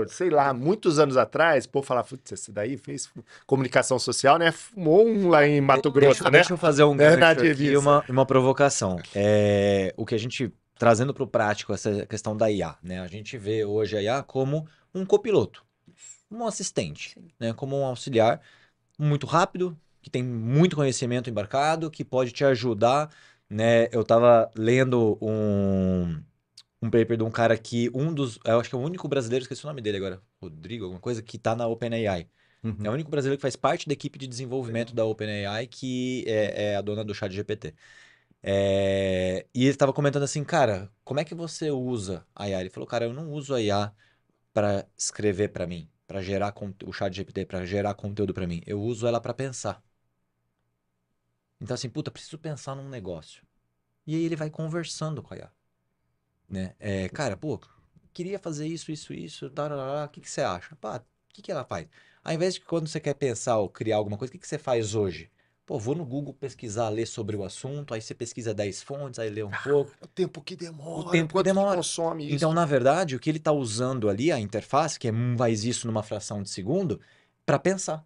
Speaker 3: sei lá, muitos anos atrás. Pô, falar putz, esse daí fez comunicação social, né? Fumou um lá em Mato Grosso, deixa, né? Deixa eu fazer um é, aqui,
Speaker 4: uma, uma provocação. É, o que a gente, trazendo para o prático essa questão da IA, né? A gente vê hoje a IA como um copiloto, um assistente, né? Como um auxiliar muito rápido, que tem muito conhecimento embarcado, que pode te ajudar né, eu tava lendo um, um paper de um cara que um dos, eu acho que é o único brasileiro, esqueci o nome dele agora, Rodrigo, alguma coisa, que tá na OpenAI. Uhum. É o único brasileiro que faz parte da equipe de desenvolvimento da OpenAI, que é, é a dona do chat GPT. É... E ele estava comentando assim, cara, como é que você usa a IA? Ele falou, cara, eu não uso a IA para escrever para mim, para gerar o chat GPT, para gerar conteúdo para mim. Eu uso ela para pensar. Então, assim, puta, preciso pensar num negócio. E aí ele vai conversando com a IA. Né? É, cara, pô, queria fazer isso, isso, isso, tarará, o que, que você acha? Pá, o que, que ela faz? Ao invés de quando você quer pensar ou criar alguma coisa, o que, que você faz hoje? Pô, vou no Google pesquisar, ler sobre o assunto, aí você pesquisa 10 fontes, aí lê um pouco. o tempo que demora. O tempo que demora. consome isso. Então, na verdade, o que ele está usando ali, a interface, que é, hum, faz isso numa fração de segundo, para pensar.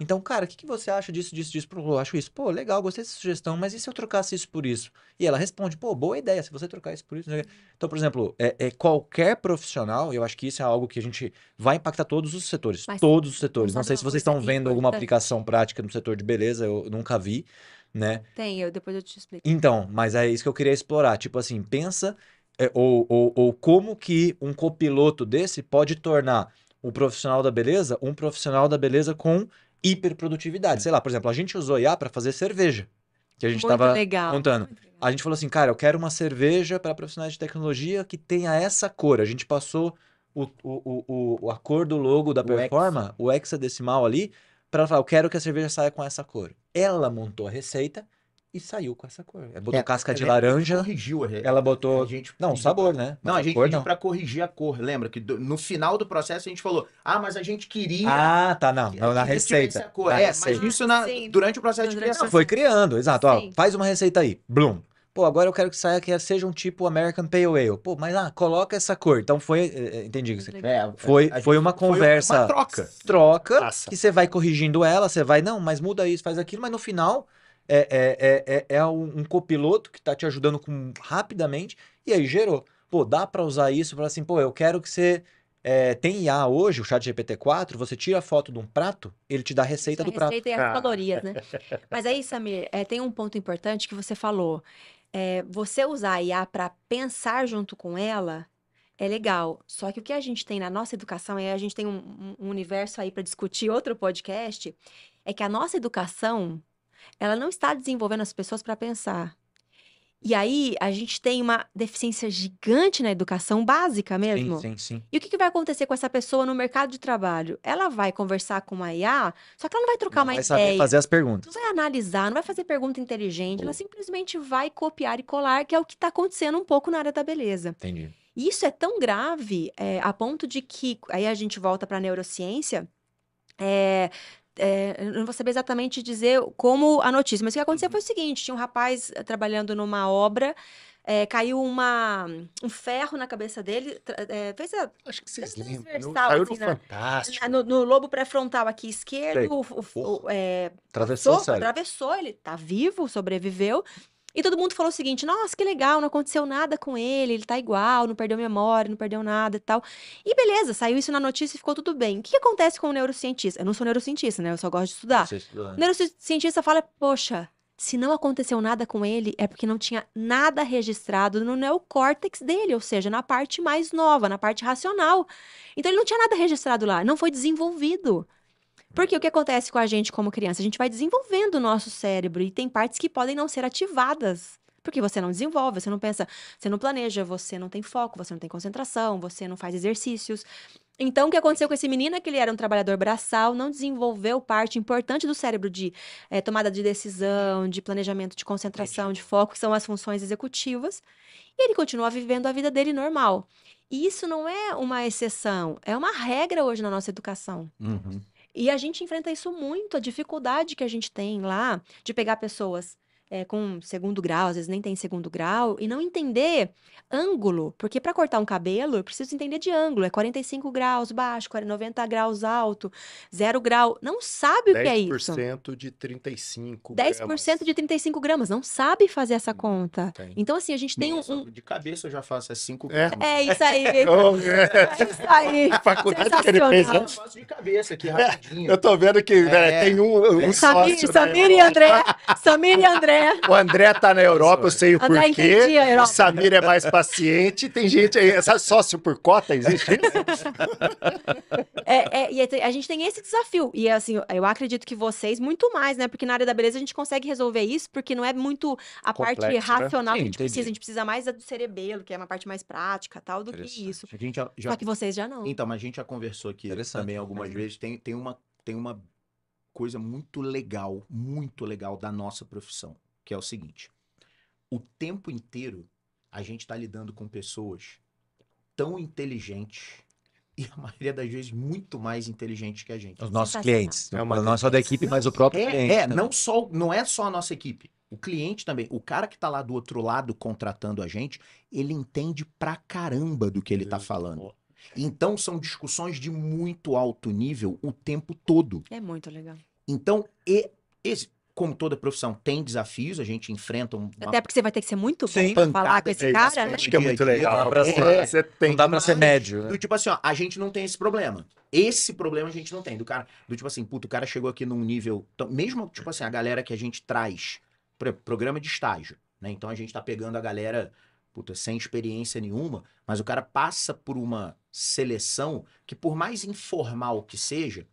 Speaker 4: Então, cara, o que, que você acha disso, disso, disso? Eu acho isso. Pô, legal, gostei dessa sugestão, mas e se eu trocasse isso por isso? E ela responde, pô, boa ideia, se você trocar isso por isso. Então, por exemplo, é, é qualquer profissional, eu acho que isso é algo que a gente vai impactar todos os setores. Mas, todos os setores. Não sei se vocês estão é vendo alguma aplicação prática no setor de beleza, eu nunca vi, né?
Speaker 2: Tem, eu depois eu te explico.
Speaker 4: Então, mas é isso que eu queria explorar. Tipo assim, pensa é, ou, ou, ou como que um copiloto desse pode tornar o profissional da beleza um profissional da beleza com hiperprodutividade. Sei lá, por exemplo, a gente usou IA para fazer cerveja, que a gente estava contando. A gente falou assim, cara, eu quero uma cerveja para profissionais de tecnologia que tenha essa cor. A gente passou o, o, o, o a cor do logo da o performa, o hexadecimal ali, para ela falar, eu quero que a cerveja saia com essa cor. Ela montou a receita e saiu com essa cor. Ela botou é, casca de é laranja. Corrigiu a Ela botou. A gente, não, sabor, né? Não, a, a gente cor, pediu para corrigir a cor.
Speaker 1: Lembra que do, no final do processo a gente falou: ah, mas a gente queria. Ah,
Speaker 4: tá, não. não na receita. cor. Na é, receita. mas isso na, durante o processo de criação. Não, foi criando, exato. Ó, faz uma receita aí. Bloom. Pô, agora eu quero que saia que seja um tipo American Pale Ale. Pô, mas ah, coloca essa cor. Então foi, eh, eh, entendi. É, foi, foi uma conversa. Foi uma troca. Troca. Nossa. E você vai corrigindo ela, você vai, não, mas muda isso, faz aquilo, mas no final é, é, é, é, é um, um copiloto que está te ajudando com, rapidamente, e aí gerou. Pô, dá para usar isso para assim, pô, eu quero que você é, tem IA hoje, o chat GPT-4, você tira a foto de um prato, ele te dá a receita a do receita prato. receita e as ah. né?
Speaker 2: Mas aí, Samir, é, tem um ponto importante que você falou. É, você usar a IA para pensar junto com ela é legal. Só que o que a gente tem na nossa educação, e a gente tem um, um universo aí para discutir outro podcast, é que a nossa educação ela não está desenvolvendo as pessoas para pensar. E aí a gente tem uma deficiência gigante na educação básica mesmo.
Speaker 1: Sim, sim,
Speaker 4: sim.
Speaker 2: E o que, vai acontecer com essa pessoa no mercado de trabalho? Ela vai conversar com uma IA, só que ela não vai trocar não, uma vai ideia. Vai fazer as perguntas. Não vai analisar, não vai fazer pergunta inteligente. Ela simplesmente vai copiar e colar, que é o que está acontecendo um pouco na área da beleza. Entendi. E isso é tão grave é, a ponto de que aí a gente volta para a neurociência. É, é, eu não vou saber exatamente dizer como a notícia, mas o que aconteceu foi o seguinte: tinha um rapaz eh, trabalhando numa obra é, caiu uma, um ferro na cabeça dele, é, fez a. Acho que vocês lembram. caiu né? assim, no né? na, Fantástico. No, no lobo pré-frontal aqui esquerdo. O, o, o, é, atravessou, atravessou, ele tá vivo, sobreviveu. E todo mundo falou o seguinte: nossa, que legal, não aconteceu nada com ele, ele tá igual, não perdeu memória, não perdeu nada e tal. E beleza, saiu isso na notícia e ficou tudo bem. O que, acontece com o neurocientista? Eu não sou neurocientista, né? Eu só gosto de estudar. O né? neurocientista fala: poxa, se não aconteceu nada com ele, é porque não tinha nada registrado no neocórtex dele, ou seja, na parte mais nova, na parte racional. Então ele não tinha nada registrado lá, não foi desenvolvido. Porque o que acontece com a gente como criança? A gente vai desenvolvendo o nosso cérebro e tem partes que podem não ser ativadas. Porque você não desenvolve, você não pensa, você não planeja, você não tem foco, você não tem concentração, você não faz exercícios. Então, o que aconteceu com esse menino é que ele era um trabalhador braçal, não desenvolveu parte importante do cérebro de é, tomada de decisão, de planejamento, de concentração, de foco, que são as funções executivas. E ele continua vivendo a vida dele normal. E isso não é uma exceção, é uma regra hoje na nossa educação. Uhum. E a gente enfrenta isso muito, a dificuldade que a gente tem lá de pegar pessoas é, com segundo grau, às vezes nem tem segundo grau, e não entender ângulo, porque para cortar um cabelo eu preciso entender de ângulo, é 45 graus baixo, 90 graus alto, zero grau, não sabe o que é isso. 10% de
Speaker 3: 35 gramas. 10%
Speaker 2: de 35 gramas, não sabe fazer essa hum,
Speaker 1: conta. Tem.
Speaker 2: Então assim, a gente tem Nossa, um... De
Speaker 1: cabeça eu já faço é 5 é. gramas. É isso aí. é, é isso aí. A faculdade que ele fez né? Eu faço de cabeça aqui é, rapidinho. É, eu tô vendo que é.
Speaker 3: tem um, um Samir, sócio. Samir né? e
Speaker 4: André, Samir e André O André
Speaker 3: tá na Europa, eu sei o André porquê. Entendi, O Samir é mais paciente. Tem gente aí, sabe, sócio por cota, existe
Speaker 4: isso?
Speaker 2: É, é, e a gente tem esse desafio. E é assim, eu acredito que vocês, muito mais, né? Porque na área da beleza a gente consegue resolver isso, porque não é muito a Complexo, parte né? racional né? Sim, que a gente precisa. A gente precisa mais é do cerebelo, que é uma parte mais prática tal, do que isso.
Speaker 1: A gente já, já... Só que vocês já não. Então, mas a gente já conversou aqui também algumas vezes. Tem, tem, uma, tem uma coisa muito legal, muito legal da nossa profissão que é o seguinte: o tempo inteiro a gente está lidando com pessoas tão inteligentes e a maioria das vezes muito mais inteligentes que a gente. Os nossos clientes,
Speaker 4: é uma não é só da equipe, mas o próprio é, cliente. É, também. não
Speaker 1: só não é só a nossa equipe, o cliente também, o cara que está lá do outro lado contratando a gente, ele entende pra caramba do que ele está falando. Então são discussões de muito alto nível o tempo todo. É muito legal. Então, e esse, como toda profissão, tem desafios, a gente enfrenta um. Até porque você vai ter que ser muito bom pra falar com esse cara, né? Acho que é muito legal. Não, é, não dá pra ser é, médio. Né? Do tipo assim, ó, a gente não tem esse problema. Esse problema a gente não tem. Do cara, do tipo assim, puto, o cara chegou aqui num nível. Tão, mesmo, tipo assim, a galera que a gente traz, programa de estágio, né? Então a gente tá pegando a galera puta, sem experiência nenhuma, mas o cara passa por uma seleção que, por mais informal que seja,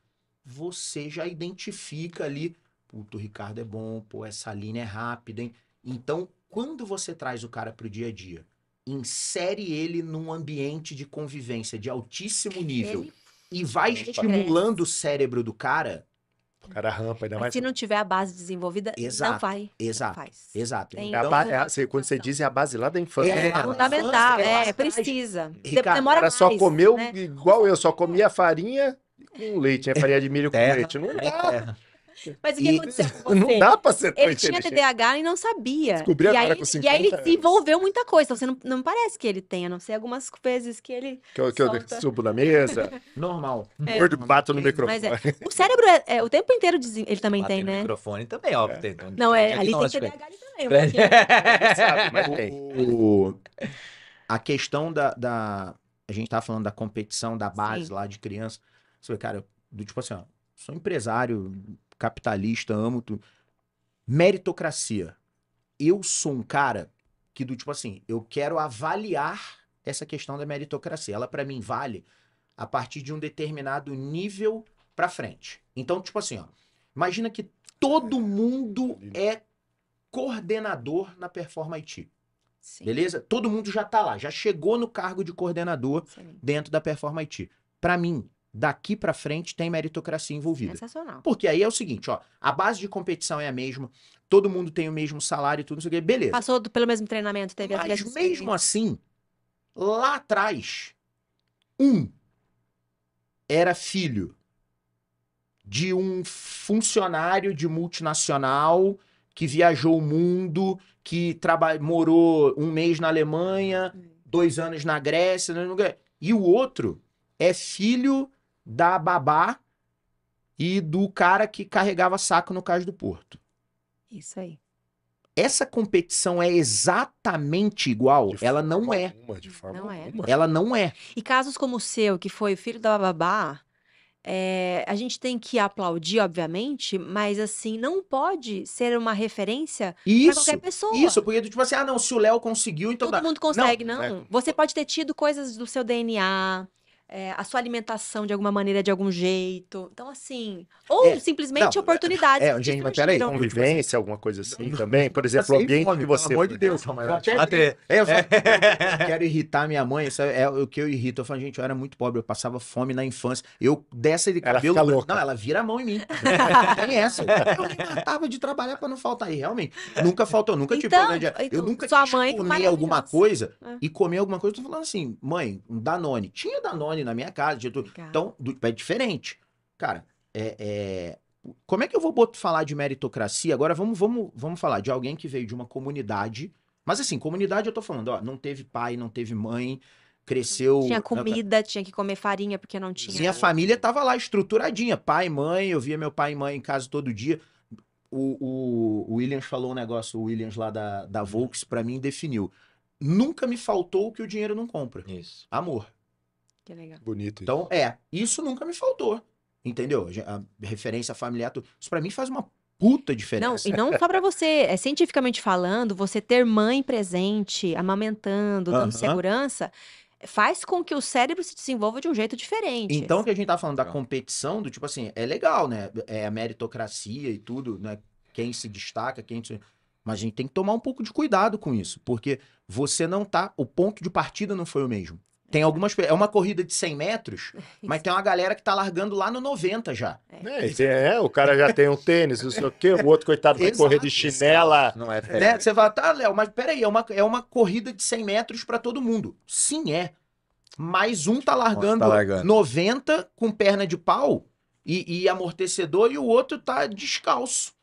Speaker 1: você já identifica ali puto, o Ricardo é bom, pô, essa linha é rápida, hein? Então, quando você traz o cara pro dia a dia, insere ele num ambiente de convivência de altíssimo nível ele... e vai ele estimulando o cérebro do cara. O cara rampa, ainda mais. Se
Speaker 2: não tiver a base desenvolvida, exato, não vai.
Speaker 1: Exato. Não faz. Exato. É então, é
Speaker 3: é, quando você então, diz é a base lá da infância. É, é
Speaker 2: fundamental, é, é precisa. Ricardo, Demora cara
Speaker 3: mais, só comeu né? igual eu, só comia farinha com leite, né? Farinha de milho com leite. Não é dá. Mas o que e... aconteceu com você? Não dá pra ser tão Ele tinha TDAH
Speaker 2: e não sabia. Descobri agora aí, com 50 E aí ele envolveu muita coisa. Então, você não, não parece que ele tem, a não ser algumas vezes que ele. Que
Speaker 3: eu, que eu subo
Speaker 4: na mesa. Normal. É. Gordo, bato no é, microfone. Mas é.
Speaker 2: O cérebro é, é o tempo inteiro ele também tem, né? né?
Speaker 4: microfone também, ó. É. não, é, ali tem TDAH é.
Speaker 2: também.
Speaker 1: sabe, mas tem. O... A questão da, da... A gente tava falando da competição da base Sim. lá de criança. Você cara, do tipo assim, ó, sou empresário, capitalista, amo tudo. Meritocracia. Eu sou um cara que do tipo assim, eu quero avaliar essa questão da meritocracia. Ela para mim vale a partir de um determinado nível para frente. Então, tipo assim, ó, imagina que todo mundo é coordenador na Performa IT. Sim. Beleza? Todo mundo já tá lá, já chegou no cargo de coordenador Sim. dentro da Performa IT. Para mim, daqui para frente tem meritocracia envolvida. Sensacional. Porque aí é o seguinte, ó, a base de competição é a mesma, todo mundo tem o mesmo salário e tudo, não sei o quê, beleza. Passou pelo
Speaker 2: mesmo treinamento, teve Mas mesmo
Speaker 1: assim, lá atrás, um era filho de um funcionário de multinacional que viajou o mundo, que morou um mês na Alemanha, hum. dois anos na Grécia, e o outro é filho da babá e do cara que carregava saco no caso do porto. Isso aí. Essa competição é exatamente igual? De Ela não é. Alguma, de forma
Speaker 2: não é. Ela
Speaker 1: não é. E casos como
Speaker 2: o seu, que foi o filho da babá, é, a gente tem que aplaudir, obviamente, mas assim, não pode ser uma referência para qualquer pessoa.
Speaker 1: Isso, porque tipo assim, ah, não, se o Léo conseguiu, então. Todo dá. mundo consegue, não. não. É.
Speaker 2: Você pode ter tido coisas do seu DNA, é, a sua alimentação de alguma maneira, de algum jeito. Então, assim, ou é, simplesmente
Speaker 3: não,
Speaker 1: oportunidades.
Speaker 3: É, gente, mas peraí, convivência, alguma coisa assim não, também? Por exemplo, o ambiente fome, que você. Pelo amor de Deus,
Speaker 1: Rafael. Até. até... É, é eu, só... É. quero irritar minha mãe, isso é, é o que eu irrito. Eu falo, gente, eu era muito pobre, eu passava fome na infância. Eu dessa de cabelo. Ela louca. Não, ela vira a mão em mim. Tem essa. Eu me matava de trabalhar para não faltar. aí, realmente, nunca faltou, nunca tive então, problema de. Então, eu nunca comi comer alguma assim, coisa né? e comer alguma coisa. Eu tô falando assim, mãe, um Danone. Tinha Danone ali na minha casa. Tudo. Então, do, é diferente. Cara, é, é, como é que eu vou botar, falar de meritocracia? Agora vamos, vamos, vamos falar de alguém que veio de uma comunidade. Mas assim, comunidade eu tô falando, ó, não teve pai, não teve mãe, cresceu. Tinha comida, tinha
Speaker 2: que comer farinha porque não tinha. a
Speaker 1: família tava lá estruturadinha. Pai, mãe, eu via meu pai e mãe em casa todo dia. O, o, o Williams falou um negócio, o Williams lá da, da Volks, pra mim definiu. Nunca me faltou o que o dinheiro não compra. Isso. Amor. Que legal. Bonito. Então, isso. é, isso nunca me faltou. Entendeu? A referência familiar, isso para mim faz uma puta diferença. Não, e não só para
Speaker 2: você, é, cientificamente falando, você ter mãe presente, amamentando, dando uh -huh. segurança, faz com que o cérebro se desenvolva de um jeito diferente. Então, que
Speaker 1: a gente tá falando da competição, do tipo assim, é legal, né? É a meritocracia e tudo, né? Quem se destaca, quem se... Mas a gente tem que tomar um pouco de cuidado com isso, porque você não tá. O ponto de partida não foi o mesmo. Tem algumas. É uma corrida de 100 metros, mas tem uma galera que tá largando lá no 90 já. É, é, é o cara já tem um tênis, não sei o quê, o outro coitado vai Exato, correr de chinela. Não é, né? Você vai, tá, Léo, mas peraí, é uma, é uma corrida de 100 metros para todo mundo. Sim, é. Mas um tá largando, tá largando. 90 com perna de pau e, e amortecedor e o outro tá descalço,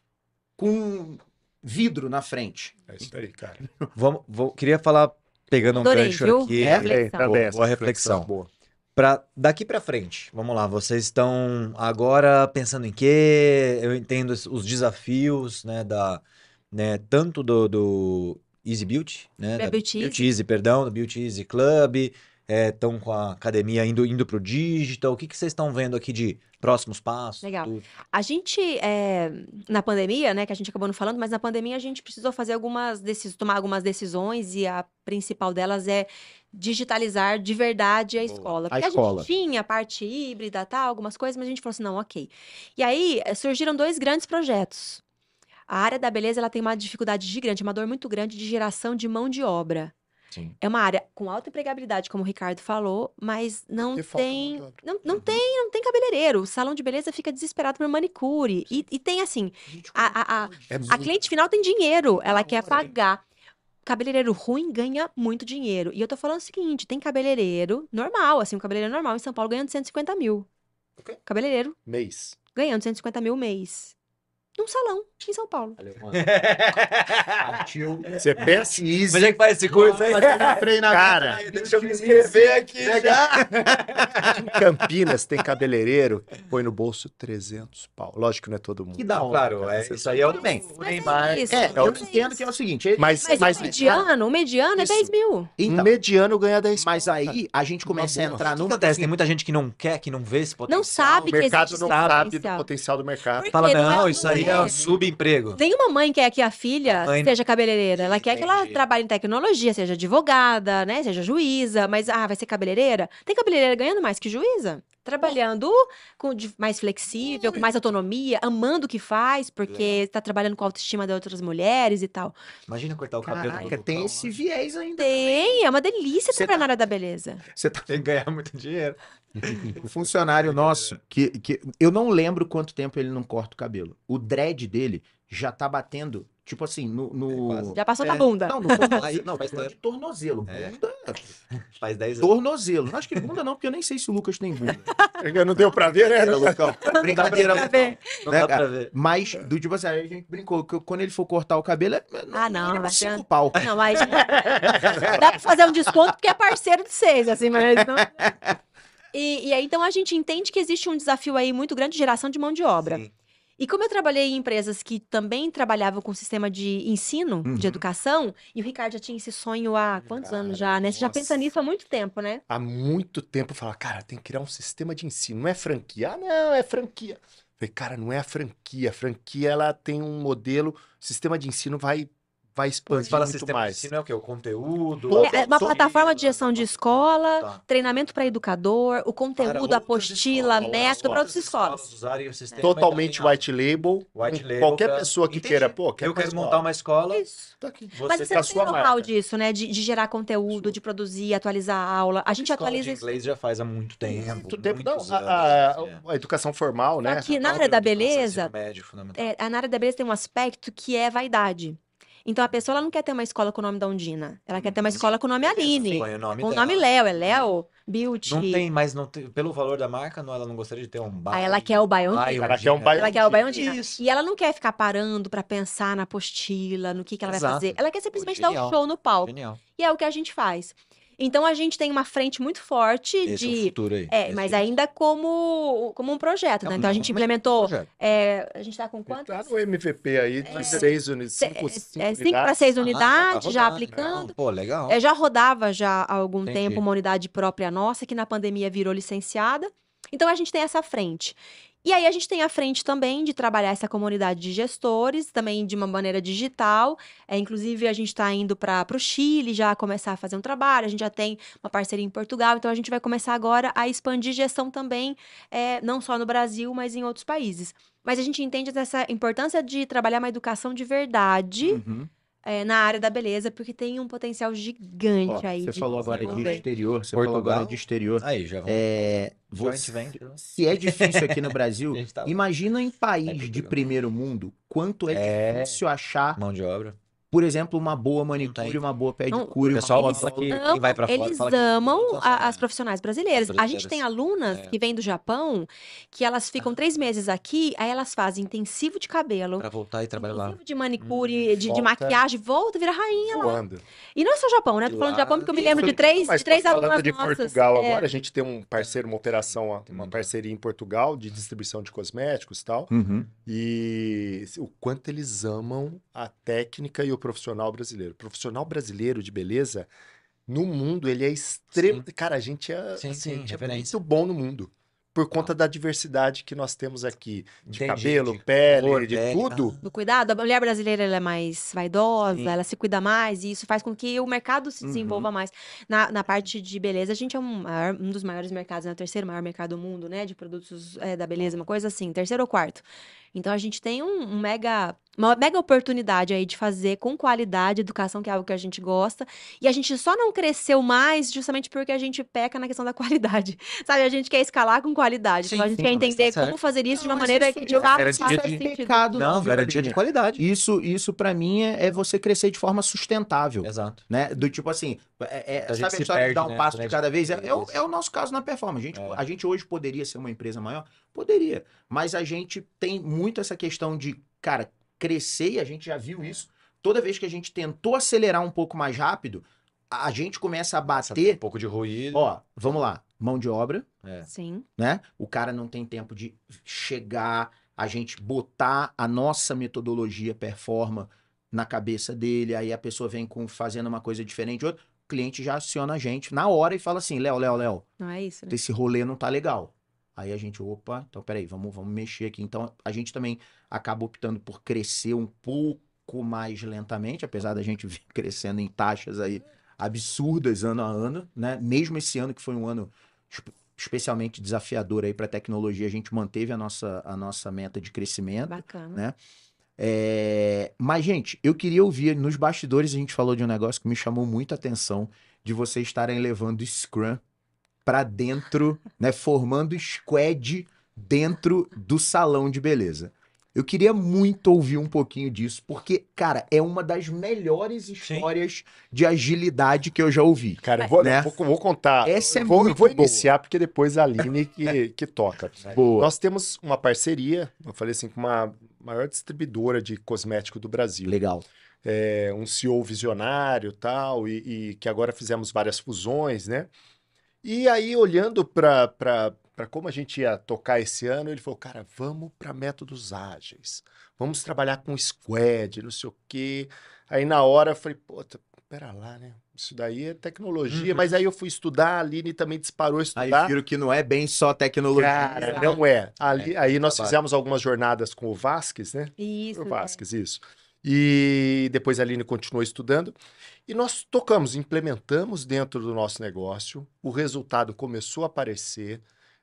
Speaker 1: com vidro na frente. É isso aí, cara.
Speaker 4: Vamos, vou, queria falar pegando Adorei, um gancho viu? aqui. É, reflexão. É, boa, boa reflexão. Boa. Pra, daqui para frente, vamos lá, vocês estão agora pensando em quê? Eu entendo os desafios, né, da, né, tanto do, do Easy Beauty, né, da, Beauty, Easy, perdão, do Beauty Easy Club, estão é, com a academia indo, indo para o digital? O que, que vocês estão vendo aqui de próximos passos? Legal. Tudo?
Speaker 2: A gente, é, na pandemia, né, que a gente acabou não falando, mas na pandemia a gente precisou fazer algumas decisões, tomar algumas decisões e a principal delas é digitalizar de verdade a Boa. escola. Porque a, escola. a gente tinha a parte híbrida, tal, tá, algumas coisas, mas a gente falou assim, não, ok. E aí eh, surgiram dois grandes projetos. A área da beleza ela tem uma dificuldade gigante, uma dor muito grande de geração de mão de obra. Sim. É uma área com alta empregabilidade, como o Ricardo falou, mas não tem. não, não uhum. tem, não tem cabeleireiro. O salão de beleza fica desesperado por manicure. E, e, tem assim. a, a, a, é a cliente final tem dinheiro, ela quer pagar. Cabeleireiro ruim ganha muito dinheiro. E eu tô falando o seguinte: tem cabeleireiro normal, assim, um cabeleireiro normal em São Paulo ganhando 150 mil. Okay. Cabeleireiro. Mês. Ganhando 150 mil mês num salão em São Paulo. Valeu, mano.
Speaker 1: Partiu. Você pensa isso? Mas é que faz esse curso aí? Treinamento. Cara, aí, deixa eu me inscrever aqui já.
Speaker 3: Em Campinas tem cabeleireiro que põe no bolso 300 pau. Lógico que não é todo mundo. Que dá, onda, claro.
Speaker 1: Cara, é, isso, aí é o bem. Né? Mas É, isso, é, eu é entendo que é o seguinte. Mas, mas, mas, o mediano,
Speaker 2: o mediano é isso. é 10 mil.
Speaker 4: Então, um mediano ganha 10 mil. Mas aí a gente começa a entrar no. O acontece? Tem muita gente que não quer, que não vê esse potencial. Não sabe o que existe. O mercado não sabe do potencial do mercado. Fala, não, é isso aí é um subemprego.
Speaker 2: Nenhuma mãe quer que a filha a mãe... seja cabeleireira. Ela quer que ela trabalhe em tecnologia, seja advogada, né? Seja juíza. Mas, ah, vai ser cabeleireira? Tem cabeleireira ganhando mais que juíza? Trabalhando com mais flexível, com mais autonomia, amando o que faz, porque está trabalhando com a autoestima de outras mulheres e tal.
Speaker 4: Imagina cortar o cabelo. Caraca, tem
Speaker 2: esse né? viés ainda. Tem, também. é uma delícia trabalhar tá... na área da beleza.
Speaker 4: Você também tá ganhar muito dinheiro.
Speaker 1: O funcionário nosso, que, que eu não lembro quanto tempo ele não corta o cabelo. O dread dele já tá batendo, tipo assim, no. no... É já passou é. da bunda. Não, no não, faz de tornozelo. É. Bunda. Faz 10 anos. Tornozelo. Acho que bunda não, porque eu nem sei se o Lucas tem bunda. não deu pra ver, né, é, Lucão? Brincadeira, Não dá pra ver. Não dá né, pra ver. Mas, do tipo assim, a gente brincou que quando ele for cortar o cabelo, é. é ah,
Speaker 2: não. não vai ser...
Speaker 1: pau. Não, mas. dá
Speaker 2: pra fazer um desconto porque
Speaker 1: é parceiro de seis, assim, mas. Não...
Speaker 2: E, e, aí, então, a gente entende que existe um desafio aí muito grande de geração de mão de obra. Sim. E como eu trabalhei em empresas que também trabalhavam com sistema de ensino, uhum. de educação, e o Ricardo já tinha esse sonho há quantos cara, anos já, né? Você nossa. já pensa nisso há muito tempo, né?
Speaker 3: Há muito tempo. falava cara, tem que criar um sistema de ensino. Não é franquia? Ah,
Speaker 2: não, é franquia.
Speaker 3: falei, cara, não é a franquia. A franquia, ela tem um modelo, o sistema de ensino vai vai expandir fala muito sistema mais. ensino é o quê? O conteúdo? É, é uma
Speaker 2: plataforma de gestão de tá. escola, tá. treinamento para educador, o conteúdo, apostila, método
Speaker 3: para
Speaker 4: outras escolas. escolas sistema, Totalmente
Speaker 3: white label.
Speaker 4: White label qualquer pra... pessoa que Entendi. queira, pô, quer eu quero escola. montar uma escola. Isso. Tá aqui. Você Mas você tá não tem local
Speaker 2: disso, né? De, de gerar conteúdo, Sim. de produzir, atualizar a aula. A gente escola atualiza. O
Speaker 4: inglês já faz há muito
Speaker 3: tempo. Muito tempo. Não, anos, a, a, assim, é. educação formal, né? Aqui na área da
Speaker 2: beleza, É, na área da beleza tem um aspecto que é vaidade. Então a pessoa não quer ter uma escola com o nome da Undina. Ela quer ter uma uhum. escola com o nome
Speaker 4: Aline. o nome com o nome
Speaker 2: Léo, é Léo uhum. Beauty. Não tem,
Speaker 4: mas não tem- pelo valor da marca, não, ela não gostaria de ter um ah, bairro.
Speaker 2: ela quer o Baion. Ela quer um Ela quer o Baion E ela não quer ficar parando pra pensar na apostila, no que, que ela vai fazer. Ela quer simplesmente dar o show no palco. Genial. E é o que a gente faz. Então a gente tem uma frente muito forte Esse de. É, o futuro aí. é Esse mas é. ainda como, como um projeto, é né? Não, então a gente implementou. É, a gente está com quanto? Está no
Speaker 3: MVP aí de é. seis unidades. Cinco, é, cinco para seis unidades, ah, tá já né? aplicando.
Speaker 4: Pô, legal. É, já
Speaker 2: rodava já há algum Entendi. tempo uma unidade própria nossa, que na pandemia virou licenciada. Então a gente tem essa frente. E aí a gente tem a frente também de trabalhar essa comunidade de gestores, também de uma maneira digital. É, inclusive, a gente está indo para o Chile já começar a fazer um trabalho, a gente já tem uma parceria em Portugal, então a gente vai começar agora a expandir gestão também, é, não só no Brasil, mas em outros países. Mas a gente entende essa importância de trabalhar uma educação de verdade. Uhum. É, na área da beleza, porque tem um potencial gigante Ó, aí. Você falou agora de
Speaker 1: exterior, você Portugal. falou agora de exterior. Aí, já vamos. É,
Speaker 4: você, né? se é difícil aqui no
Speaker 1: Brasil, tá... imagina em país é de primeiro mundo quanto é, é, difícil achar mão de obra por exemplo, uma boa manicure, uma boa pedicure. O pessoal eles que, amam, vai para fora. Eles
Speaker 2: amam que... a, as profissionais brasileiras. A gente tem alunas é. que vêm do Japão, que elas ficam três meses aqui, aí elas fazem intensivo de cabelo. Para
Speaker 4: voltar e trabalhar lá.
Speaker 2: de manicure, hum, de, de, maquiagem, volta e vira rainha Voando. lá. E não é só Japão, né? Tô falando de Japão porque eu me lembro de três, de três alunas de nossas. Portugal é. agora, a
Speaker 3: gente tem um parceiro, uma operação, uma uhum. parceria em Portugal de distribuição de cosméticos e tal. Uhum. E o quanto eles amam a técnica e o profissional brasileiro. profissional brasileiro de beleza, no mundo, ele é extremo. Cara, a gente é, sim, assim, sim, é muito bom no mundo. Por conta ah. da diversidade que nós temos aqui. De Entendi, cabelo, de pele, cor,
Speaker 4: de pele, tudo.
Speaker 2: Do cuidado. A mulher brasileira é mais vaidosa, sim. ela se cuida mais. E isso faz com que o mercado se desenvolva uhum. mais. Na, na, parte de beleza, a gente é um, maior, um dos maiores mercados, né? O terceiro maior mercado do mundo, né? De produtos é, da beleza, uhum. uma coisa assim. Terceiro ou quarto. Então a gente tem um, um mega uma mega oportunidade aí de fazer com qualidade educação, que é algo que a gente gosta. E a gente só não cresceu mais justamente porque a gente peca na questão da qualidade. Sabe, a gente quer escalar com qualidade. Então, sim, então a gente sim, quer tá entender como fazer isso não, de uma maneira que de é fato faça de... Pecado,
Speaker 1: não, garantia de qualidade. Isso, isso para mim é, é, você crescer de forma sustentável. Exato. Né? Do tipo assim, é, é, a sabe a história de dar um né? passo né? de cada vez? É, é, o, é, o nosso caso na performance. A gente, é. a gente hoje poderia ser uma empresa maior Poderia. Mas a gente tem muito essa questão de, cara, crescer, e a gente já viu isso. Toda vez que a gente tentou acelerar um pouco mais rápido, a gente começa a bater. Um pouco de ruído. Ó, vamos lá. Mão de obra. É. Sim. Né? O cara não tem tempo de chegar, a gente botar a nossa metodologia performa na cabeça dele, aí a pessoa vem com fazendo uma coisa diferente, outra. O cliente já aciona a gente na hora e fala assim: Léo, Léo, Léo.
Speaker 2: Não é isso, né? Esse
Speaker 1: rolê não tá legal. Aí a gente, opa, então peraí, vamos, vamos mexer aqui. Então a gente também acaba optando por crescer um pouco mais lentamente, apesar da gente vir crescendo em taxas aí absurdas ano a ano, né? Mesmo esse ano que foi um ano especialmente desafiador aí para tecnologia, a gente manteve a nossa, a nossa meta de crescimento,
Speaker 4: Bacana. né?
Speaker 1: É... Mas, gente, eu queria ouvir, nos bastidores a gente falou de um negócio que me chamou muita atenção, de vocês estarem levando Scrum para dentro, né, formando squad dentro do salão de beleza. Eu queria muito ouvir um pouquinho disso, porque, cara, é uma das melhores histórias Sim. de agilidade que eu já ouvi. Cara, eu vou, né? vou, vou, contar. Essa é vou, muito Vou iniciar, boa. porque depois
Speaker 3: a Aline que, que toca. Boa. Nós temos uma parceria, eu falei assim, com uma maior distribuidora de cosmético do Brasil. Legal. É, um CEO visionário tal, e, e que agora fizemos várias fusões, né? E aí, olhando para como a gente ia tocar esse ano, ele falou: cara, vamos para métodos ágeis, vamos trabalhar com squad, não sei o quê. Aí, na hora, eu falei: puta, pera lá, né? Isso daí é tecnologia, uhum. mas aí eu fui estudar, a Aline também disparou estudar. Aí viram que não é bem só tecnologia. Cara, é. não é. Ali, é. Aí nós fizemos algumas jornadas com o Vasques, né? Isso. O Vasques, né? isso. E depois a Aline continuou estudando. E nós tocamos, implementamos dentro do nosso negócio. O resultado começou a aparecer.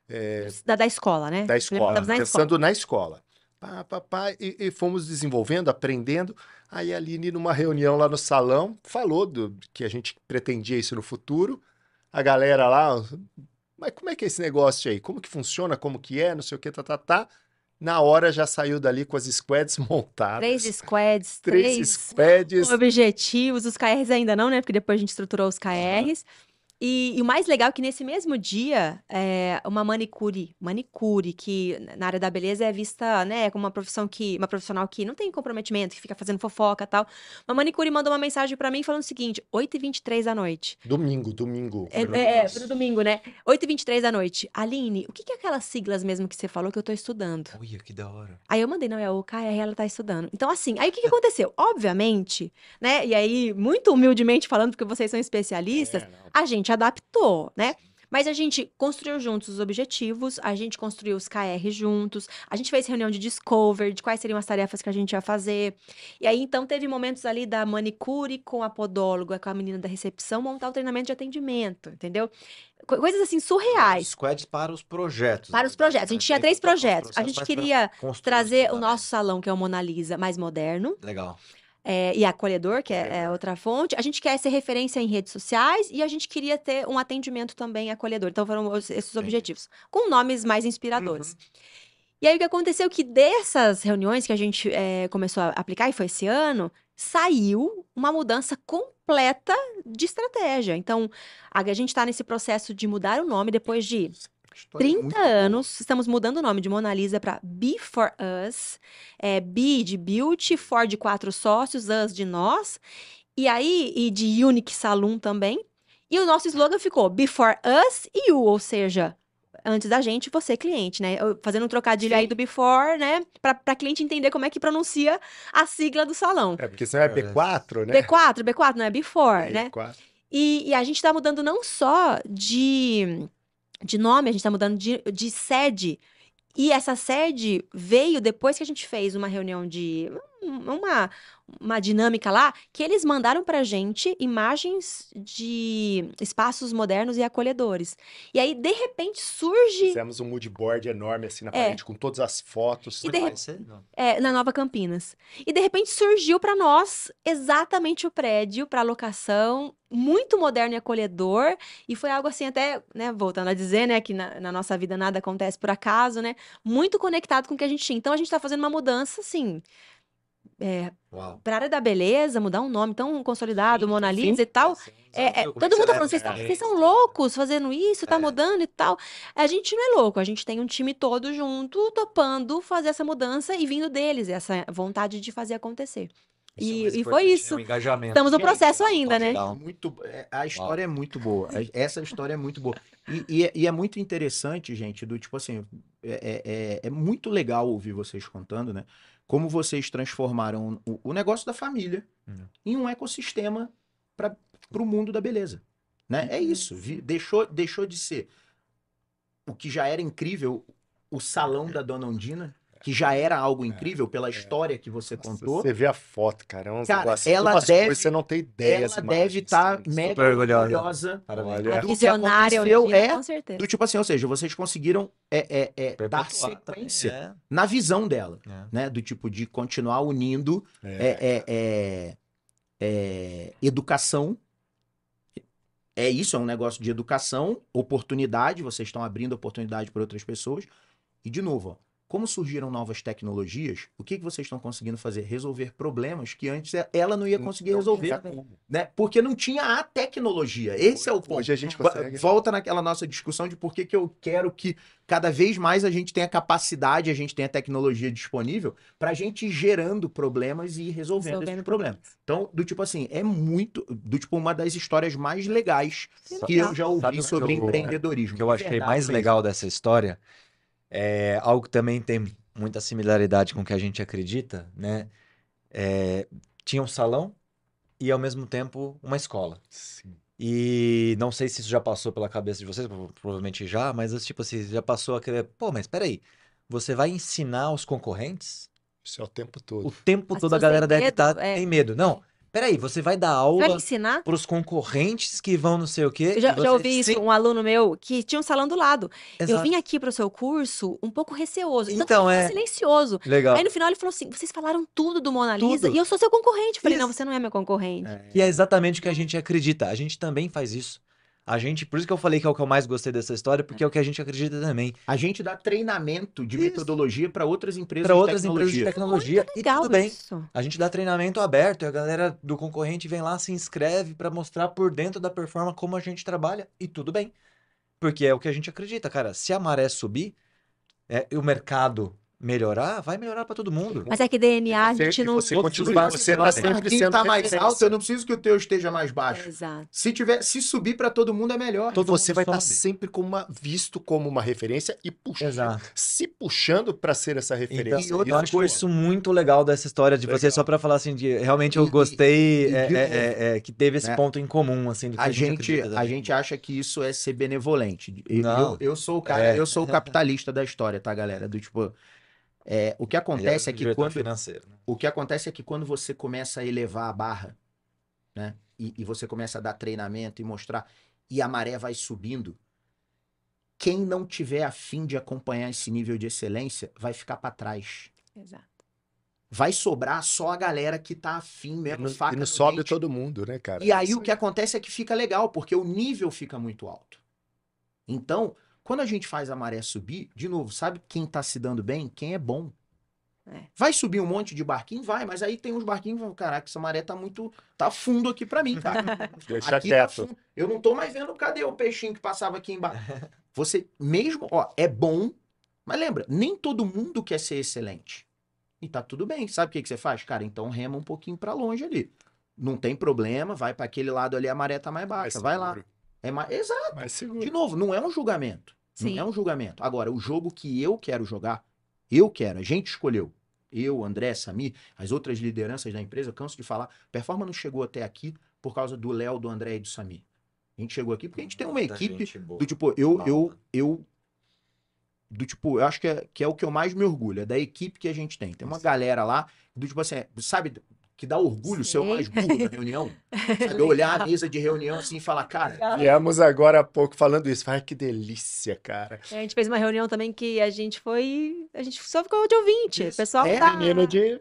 Speaker 3: É,
Speaker 2: da, da, escola, né? Da escola, na pensando escola.
Speaker 3: na escola.
Speaker 2: Pá, pá, pá, e,
Speaker 3: e, fomos desenvolvendo, aprendendo. Aí a Aline, numa reunião lá no salão, falou do, que a gente pretendia isso no futuro. A galera lá, mas como é que é esse negócio aí? Como que funciona? Como que é? Não sei o que, tá, tá, tá. Na hora já saiu dali com as squads montadas.
Speaker 2: Três squads, três, três
Speaker 3: squads.
Speaker 2: Objetivos, os KRs ainda não, né? Porque depois a gente estruturou os KRs. E, e, o mais legal é que nesse mesmo dia, é, uma manicure, manicure, que na área da beleza é vista, né, como uma profissão que, uma profissional que não tem comprometimento, que fica fazendo fofoca e tal. Uma manicure mandou uma mensagem para mim falando o seguinte, 8h23 da noite.
Speaker 4: Domingo, domingo. É, é, é pro
Speaker 2: domingo, né? 8h23 da noite. Aline, o que, é aquelas siglas mesmo que você falou que eu tô estudando?
Speaker 4: Ui, que da hora.
Speaker 2: Aí eu mandei, não, é o OKR, ela tá estudando. Então, assim, aí o que, que aconteceu? Obviamente, né, e aí, muito humildemente falando, porque vocês são especialistas, é, a gente adaptou, né? Mas a gente construiu juntos os objetivos, a gente construiu os KR juntos, a gente fez reunião de discover, de quais seriam as tarefas que a gente ia fazer. E aí, então, teve momentos ali da manicure com a podóloga, com a menina da recepção, montar o treinamento de atendimento, entendeu? Coisas assim surreais.
Speaker 4: Squads para os projetos. Para
Speaker 2: os né? projetos. A gente tinha três projetos. A gente queria trazer o nosso salão, que é o Mona Lisa, mais moderno. Legal é, e acolhedor, que é, é, é, outra fonte. A gente quer ser referência em redes sociais e a gente queria ter um atendimento também acolhedor. Então foram os, esses Sim. objetivos, com nomes mais inspiradores. Uhum. E aí o que aconteceu é que dessas reuniões que a gente é, começou a aplicar, e foi esse ano, saiu uma mudança completa de estratégia. Então, a gente está nesse processo de mudar o nome depois de História 30 é anos, boa. estamos mudando o nome de Mona Lisa para Be For Us. É, B de Beauty, For de quatro sócios, Us de nós. E aí, e de Unique Saloon também. E o nosso slogan ficou Before Us e You, ou seja, antes da gente, você é cliente, né? Fazendo um trocadilho Sim. aí do before, né? Pra, pra cliente entender como é que pronuncia a sigla do salão. É, porque senão é
Speaker 3: B4, né? B4,
Speaker 2: B4, não é before, B4. né? E, e a gente tá mudando não só de de nome, a gente está mudando de, de sede. E essa sede veio depois que a gente fez uma reunião de uma, uma dinâmica lá que eles mandaram pra gente imagens de espaços modernos e acolhedores. E aí, de repente, surge.
Speaker 3: Fizemos um mood board enorme assim na é. parede com todas as fotos. E de re...
Speaker 2: é, na Nova Campinas. E de repente surgiu para nós exatamente o prédio para locação muito moderno e acolhedor. E foi algo assim, até, né, voltando a dizer, né, que na, na, nossa vida nada acontece por acaso, né? Muito conectado com o que a gente tinha. Então a gente tá fazendo uma mudança, assim, é, para área da beleza, mudar um nome tão consolidado, sim, Mona Lisa sim, e tal. Sim, é, é, todo mundo tá falando, vocês, vocês são loucos fazendo isso, tá é. mudando e tal. A gente não é louco, a gente tem um time todo junto, topando fazer essa mudança e vindo deles, essa vontade de fazer acontecer. É e, e foi né? isso. Um Estamos no é, processo ainda, né?
Speaker 1: Muito, a história é muito boa. Essa história é muito boa. E, e, e é muito interessante, gente, do tipo assim, é, é, é muito legal ouvir vocês contando, né? como vocês transformaram o, o negócio da família uhum. em um ecossistema para o mundo da beleza. Né? É uhum. isso. Vi, deixou, deixou de ser o que já era incrível, o salão é. da Dona Ondina, que já era algo é. incrível pela é. história que você Nossa, contou. Você vê a foto, cara. É cara, ela Nossa, deve. Você não tem ideia. Ela assim, deve estar tá assim, mega orgulhosa. Maravilha. eu é, com certeza. Do tipo assim, ou seja, vocês conseguiram é, é, é dar sequência na visão dela, né? Do tipo de continuar unindo educação é isso, é um negócio de educação, oportunidade, vocês estão abrindo oportunidade para outras pessoas. E de novo, ó, como surgiram novas tecnologias, o que, que vocês estão conseguindo fazer? Resolver problemas que antes ela não ia conseguir não resolver. Né? Porque não tinha a tecnologia. Esse é o ponto. Hoje a gente consegue. Volta naquela nossa discussão de por que, que eu quero que cada vez mais a gente tenha capacidade, a gente tenha tecnologia disponível para a gente ir gerando problemas e resolvendo, resolvendo esses problemas. Então, do tipo assim, é muito. Do tipo, uma das histórias mais legais que eu já ouvi Sabe sobre eu, empreendedorismo. Que eu achei mais legal
Speaker 4: dessa história é, algo que também tem muita similaridade com o que a gente acredita, né? É, tinha um salão e, ao mesmo tempo, uma escola. Sim. E não sei se isso já passou pela cabeça de vocês, provavelmente já, mas tipo assim, já passou aquele. Pô, mas peraí, você vai ensinar os concorrentes? Isso é o tempo todo. O tempo As todo a galera deve estar. Tá, é... medo. Não, Peraí, você vai dar aula para os concorrentes que vão não sei o quê? Eu já, você... já ouvi isso, Sim. um
Speaker 2: aluno meu que tinha um salão do lado. Exato. Eu vim aqui para o seu curso um pouco receoso. Então, é. Silencioso. Legal. Aí no final ele falou assim: vocês falaram tudo do Mona Lisa tudo. e eu sou seu concorrente. Eu falei: isso. não, você não é meu concorrente. É.
Speaker 4: E é exatamente o que a gente acredita. A gente também faz isso. A gente, por isso que eu falei que é o que eu mais gostei dessa história, porque é o que a gente acredita também. A gente dá treinamento de isso. metodologia para outras empresas pra outras tecnologia. empresas de tecnologia. Muito legal e tudo bem. Isso. A gente dá treinamento aberto e a galera do concorrente vem lá, se inscreve para mostrar por dentro da performance como a gente trabalha e tudo bem. Porque é o que a gente acredita, cara. Se a maré subir, é, o mercado melhorar, vai melhorar para todo mundo. Mas é
Speaker 2: que
Speaker 1: DNA a gente
Speaker 4: não... Você continua, você está sempre sendo tá mais tá alto, eu não preciso que o teu esteja mais baixo.
Speaker 1: Exato.
Speaker 3: Se, tiver, se subir para todo mundo é melhor. Todo então você vai tá estar então sempre como uma, visto como uma
Speaker 4: referência e puxando, Exato. se puxando para ser essa referência. Então, eu é acho coisa. isso muito legal dessa história de legal. você, só para falar assim, de, realmente eu gostei é, é, é, é, que teve esse né? ponto em comum, assim, a, a, gente, a gente acha que isso é ser benevolente. não. eu, eu sou o cara, é. eu sou o capitalista
Speaker 1: da história, tá, galera? Do tipo... É, o que é acontece é, que quando né? o que acontece é que quando você começa a elevar a barra, né? E, e, você começa a dar treinamento e mostrar e a maré vai subindo. Quem não tiver afim de acompanhar esse nível de excelência vai ficar para trás. Exato. Vai sobrar só a galera que tá afim mesmo. E não, faca e não sobe dente. todo mundo, né, cara? E é aí o que acontece é que fica legal, porque o nível fica muito alto. Então, quando a gente faz a maré subir, de novo, sabe quem está se dando bem? Quem é bom. É. Vai subir um monte de barquinho? Vai, mas aí tem uns barquinhos que falam, caraca, essa maré tá muito. tá fundo aqui para mim, cara. Tá? Deixa aqui tá quieto. Tá Eu não tô mais vendo cadê o peixinho que passava aqui embaixo. Você mesmo, ó, é bom, mas lembra, nem todo mundo quer ser excelente. E tá tudo bem. Sabe o que, que você faz? Cara, então rema um pouquinho para longe ali. Não tem problema, vai para aquele lado ali, a maré tá mais baixa. Vai, vai lá. É mais, exato. Mais seguro. De novo, não é um julgamento. Sim. Não é um julgamento. Agora, o jogo que eu quero jogar, eu quero, a gente escolheu. Eu, André, Sami, as outras lideranças da empresa, canso de falar, performance não chegou até aqui por causa do Léo, do André e do Sami. A gente chegou aqui porque a gente tem uma Muita equipe do tipo, eu, Mal, eu, eu, do tipo, eu acho que é, que é o que eu mais me orgulho, é da equipe que a gente tem. Tem uma Sim. galera lá, do tipo assim, é, sabe, que dá orgulho Sim. ser o mais burro da reunião. Sabe, olhar a mesa de reunião assim e falar, cara.
Speaker 3: Viemos agora há pouco falando isso. Ai, que delícia, cara. É,
Speaker 1: a gente
Speaker 2: fez uma reunião também que a gente foi. A gente só ficou de ouvinte. Isso. O pessoal é, tá. menino
Speaker 1: de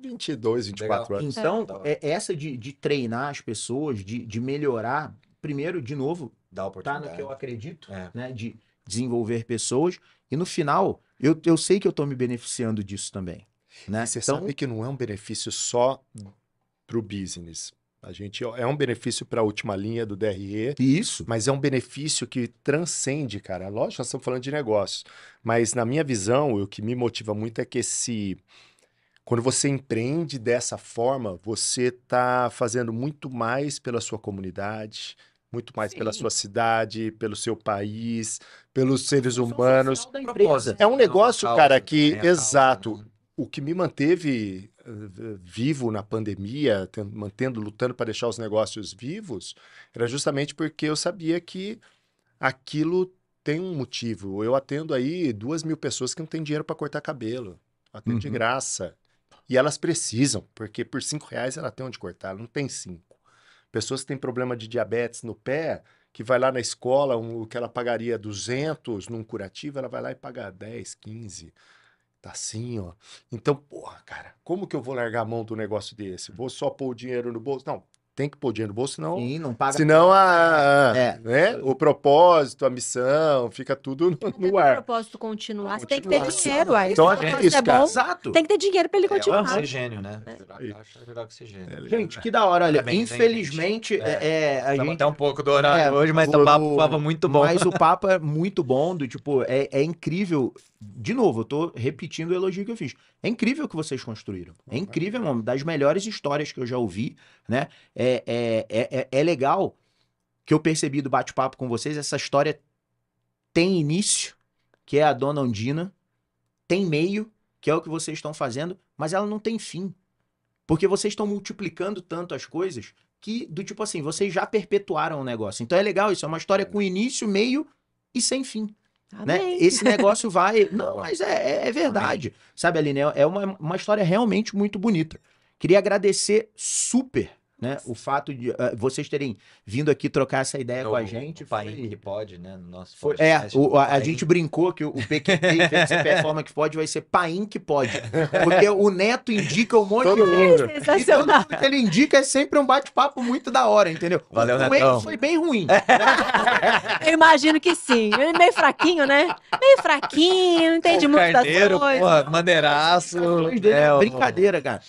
Speaker 1: 22, 24 Legal. anos. Então, é. Tá é essa de, de, treinar as pessoas, de, de melhorar, primeiro, de novo, dá oportunidade. tá no que eu acredito, é. né? De desenvolver pessoas. E no final, eu, eu sei que eu estou me beneficiando disso também. Né? E você então,
Speaker 3: sabe que não é um benefício só para o business. A gente é um benefício para a última linha do DRE. Isso. Mas é um benefício que transcende, cara. Lógico, nós estamos falando de negócios. Mas na minha visão, o que me motiva muito é que esse. Quando você empreende dessa forma, você está fazendo muito mais pela sua comunidade, muito mais Sim. pela sua cidade, pelo seu país, pelos seres humanos. É um é negócio, cara, que. Né? É Exato. Né? o que me manteve eh, vivo na pandemia, mantendo, lutando para deixar os negócios vivos, era justamente porque eu sabia que aquilo tem um motivo. Eu atendo aí duas mil pessoas que não têm dinheiro para cortar cabelo. atendo uhum. de graça. E elas precisam, porque por cinco reais ela tem onde cortar, ela não tem cinco. Pessoas que têm problema de diabetes no pé, que vai lá na escola, o um, que ela pagaria 200 num curativo, ela vai lá e paga 10, 15. Tá assim, ó. Então, porra, cara, como que eu vou largar a mão do negócio desse? Hum. Vou só pôr o dinheiro no bolso? Não, tem que pôr dinheiro no bolso, senão. Sim, não paga. Senão a, é. né, o propósito, a missão, fica tudo no,
Speaker 1: no ar. O
Speaker 2: propósito continuar, você tem que ter dinheiro. Aí. Então, é isso, é bom, Exato. Tem que ter dinheiro para ele é, continuar. É
Speaker 1: oxigênio,
Speaker 4: né? É. é oxigênio. É, gente, que da hora. Olha, tá infelizmente. É, a gente... até um pouco do horário hoje, mas o papo, papo muito bom. Mas o papo
Speaker 1: é muito bom, do tipo, é, é incrível. De novo, eu tô repetindo o elogio que eu fiz. É incrível o que vocês construíram. É incrível, mano. Das melhores histórias que eu já ouvi, né? É, é, é, é, é legal que eu percebi do bate-papo com vocês. Essa história tem início, que é a Dona Ondina, tem meio, que é o que vocês estão fazendo, mas ela não tem fim. Porque vocês estão multiplicando tanto as coisas que, do tipo assim, vocês já perpetuaram o negócio. Então é legal isso, é uma história com início, meio e sem fim. Né? Esse negócio vai. Não, mas é, é, é verdade. Amém. Sabe, Aline? É, é uma, uma história realmente muito bonita. Queria agradecer super né? O fato de uh, vocês terem vindo aqui trocar essa ideia no, é com a gente. O foi... que pode, né? No nosso foi, é, o, a, a, gente brincou que o, o PQP que performa que pode vai ser Paim que pode. Porque o Neto indica um monte todo de mundo. E todo mundo que ele indica é sempre um bate-papo muito da hora, entendeu?
Speaker 4: Valeu, o Netão. foi
Speaker 1: bem ruim. Eu imagino que sim. Ele é meio fraquinho,
Speaker 2: né? Meio fraquinho, entende o muito carneiro, das
Speaker 4: coisas. maneiraço. É, é brincadeira,
Speaker 1: cara.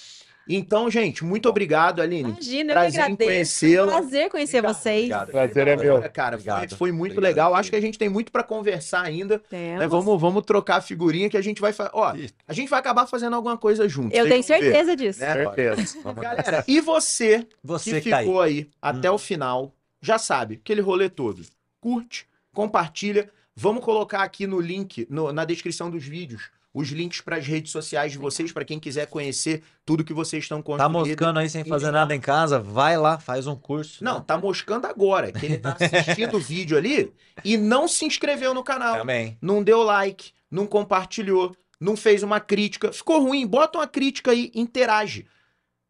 Speaker 1: Então, gente, muito obrigado, Aline. Imagina, Prazer eu agradeço. conhecê-la.
Speaker 2: Prazer conhecer
Speaker 1: obrigado, vocês. Obrigado, Prazer é meu. Cara, foi, foi, muito obrigado, legal. Acho que a gente tem muito para conversar ainda. Né? Vamos, vamos trocar a figurinha que a gente vai fa... Ó, a gente vai acabar fazendo alguma coisa junto. Eu tenho certeza ver. disso. Né? Certeza. Galera, e você, você que, ficou tá aí, aí até hum. o final, já sabe, aquele rolê todo. Curte, compartilha. Vamos colocar aqui no link, no, na descrição dos vídeos, os links para as redes sociais de vocês, para quem quiser conhecer tudo que vocês estão tá construindo. Tá
Speaker 4: moscando aí sem fazer nada em casa? Vai lá, faz um curso. Não, né? tá
Speaker 1: moscando agora, que ele tá assistindo o vídeo ali e não se inscreveu no canal. Também. Não deu like, não compartilhou, não fez uma crítica. Ficou ruim, bota uma crítica aí, interage.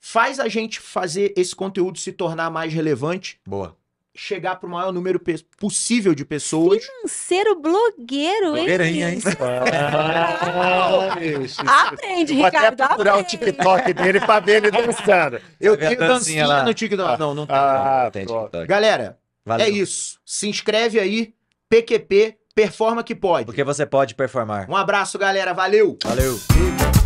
Speaker 1: Faz a gente fazer esse conteúdo se tornar mais relevante. Boa chegar para o maior número possível de pessoas.
Speaker 2: Financeiro blogueiro,
Speaker 1: Blogueirinha, hein? Ah, aprende, Ricardo. Vou até procurar aprende. o
Speaker 4: TikTok dele para
Speaker 1: ver ele dançando. Eu tenho dancinha, lá. no TikTok. Ah, não, não tem. Ah, tem TikTok. Galera, Valeu. é isso. Se inscreve aí, PQP, performa que pode. Porque
Speaker 4: você pode performar. Um
Speaker 1: abraço, galera. Valeu.
Speaker 4: Valeu.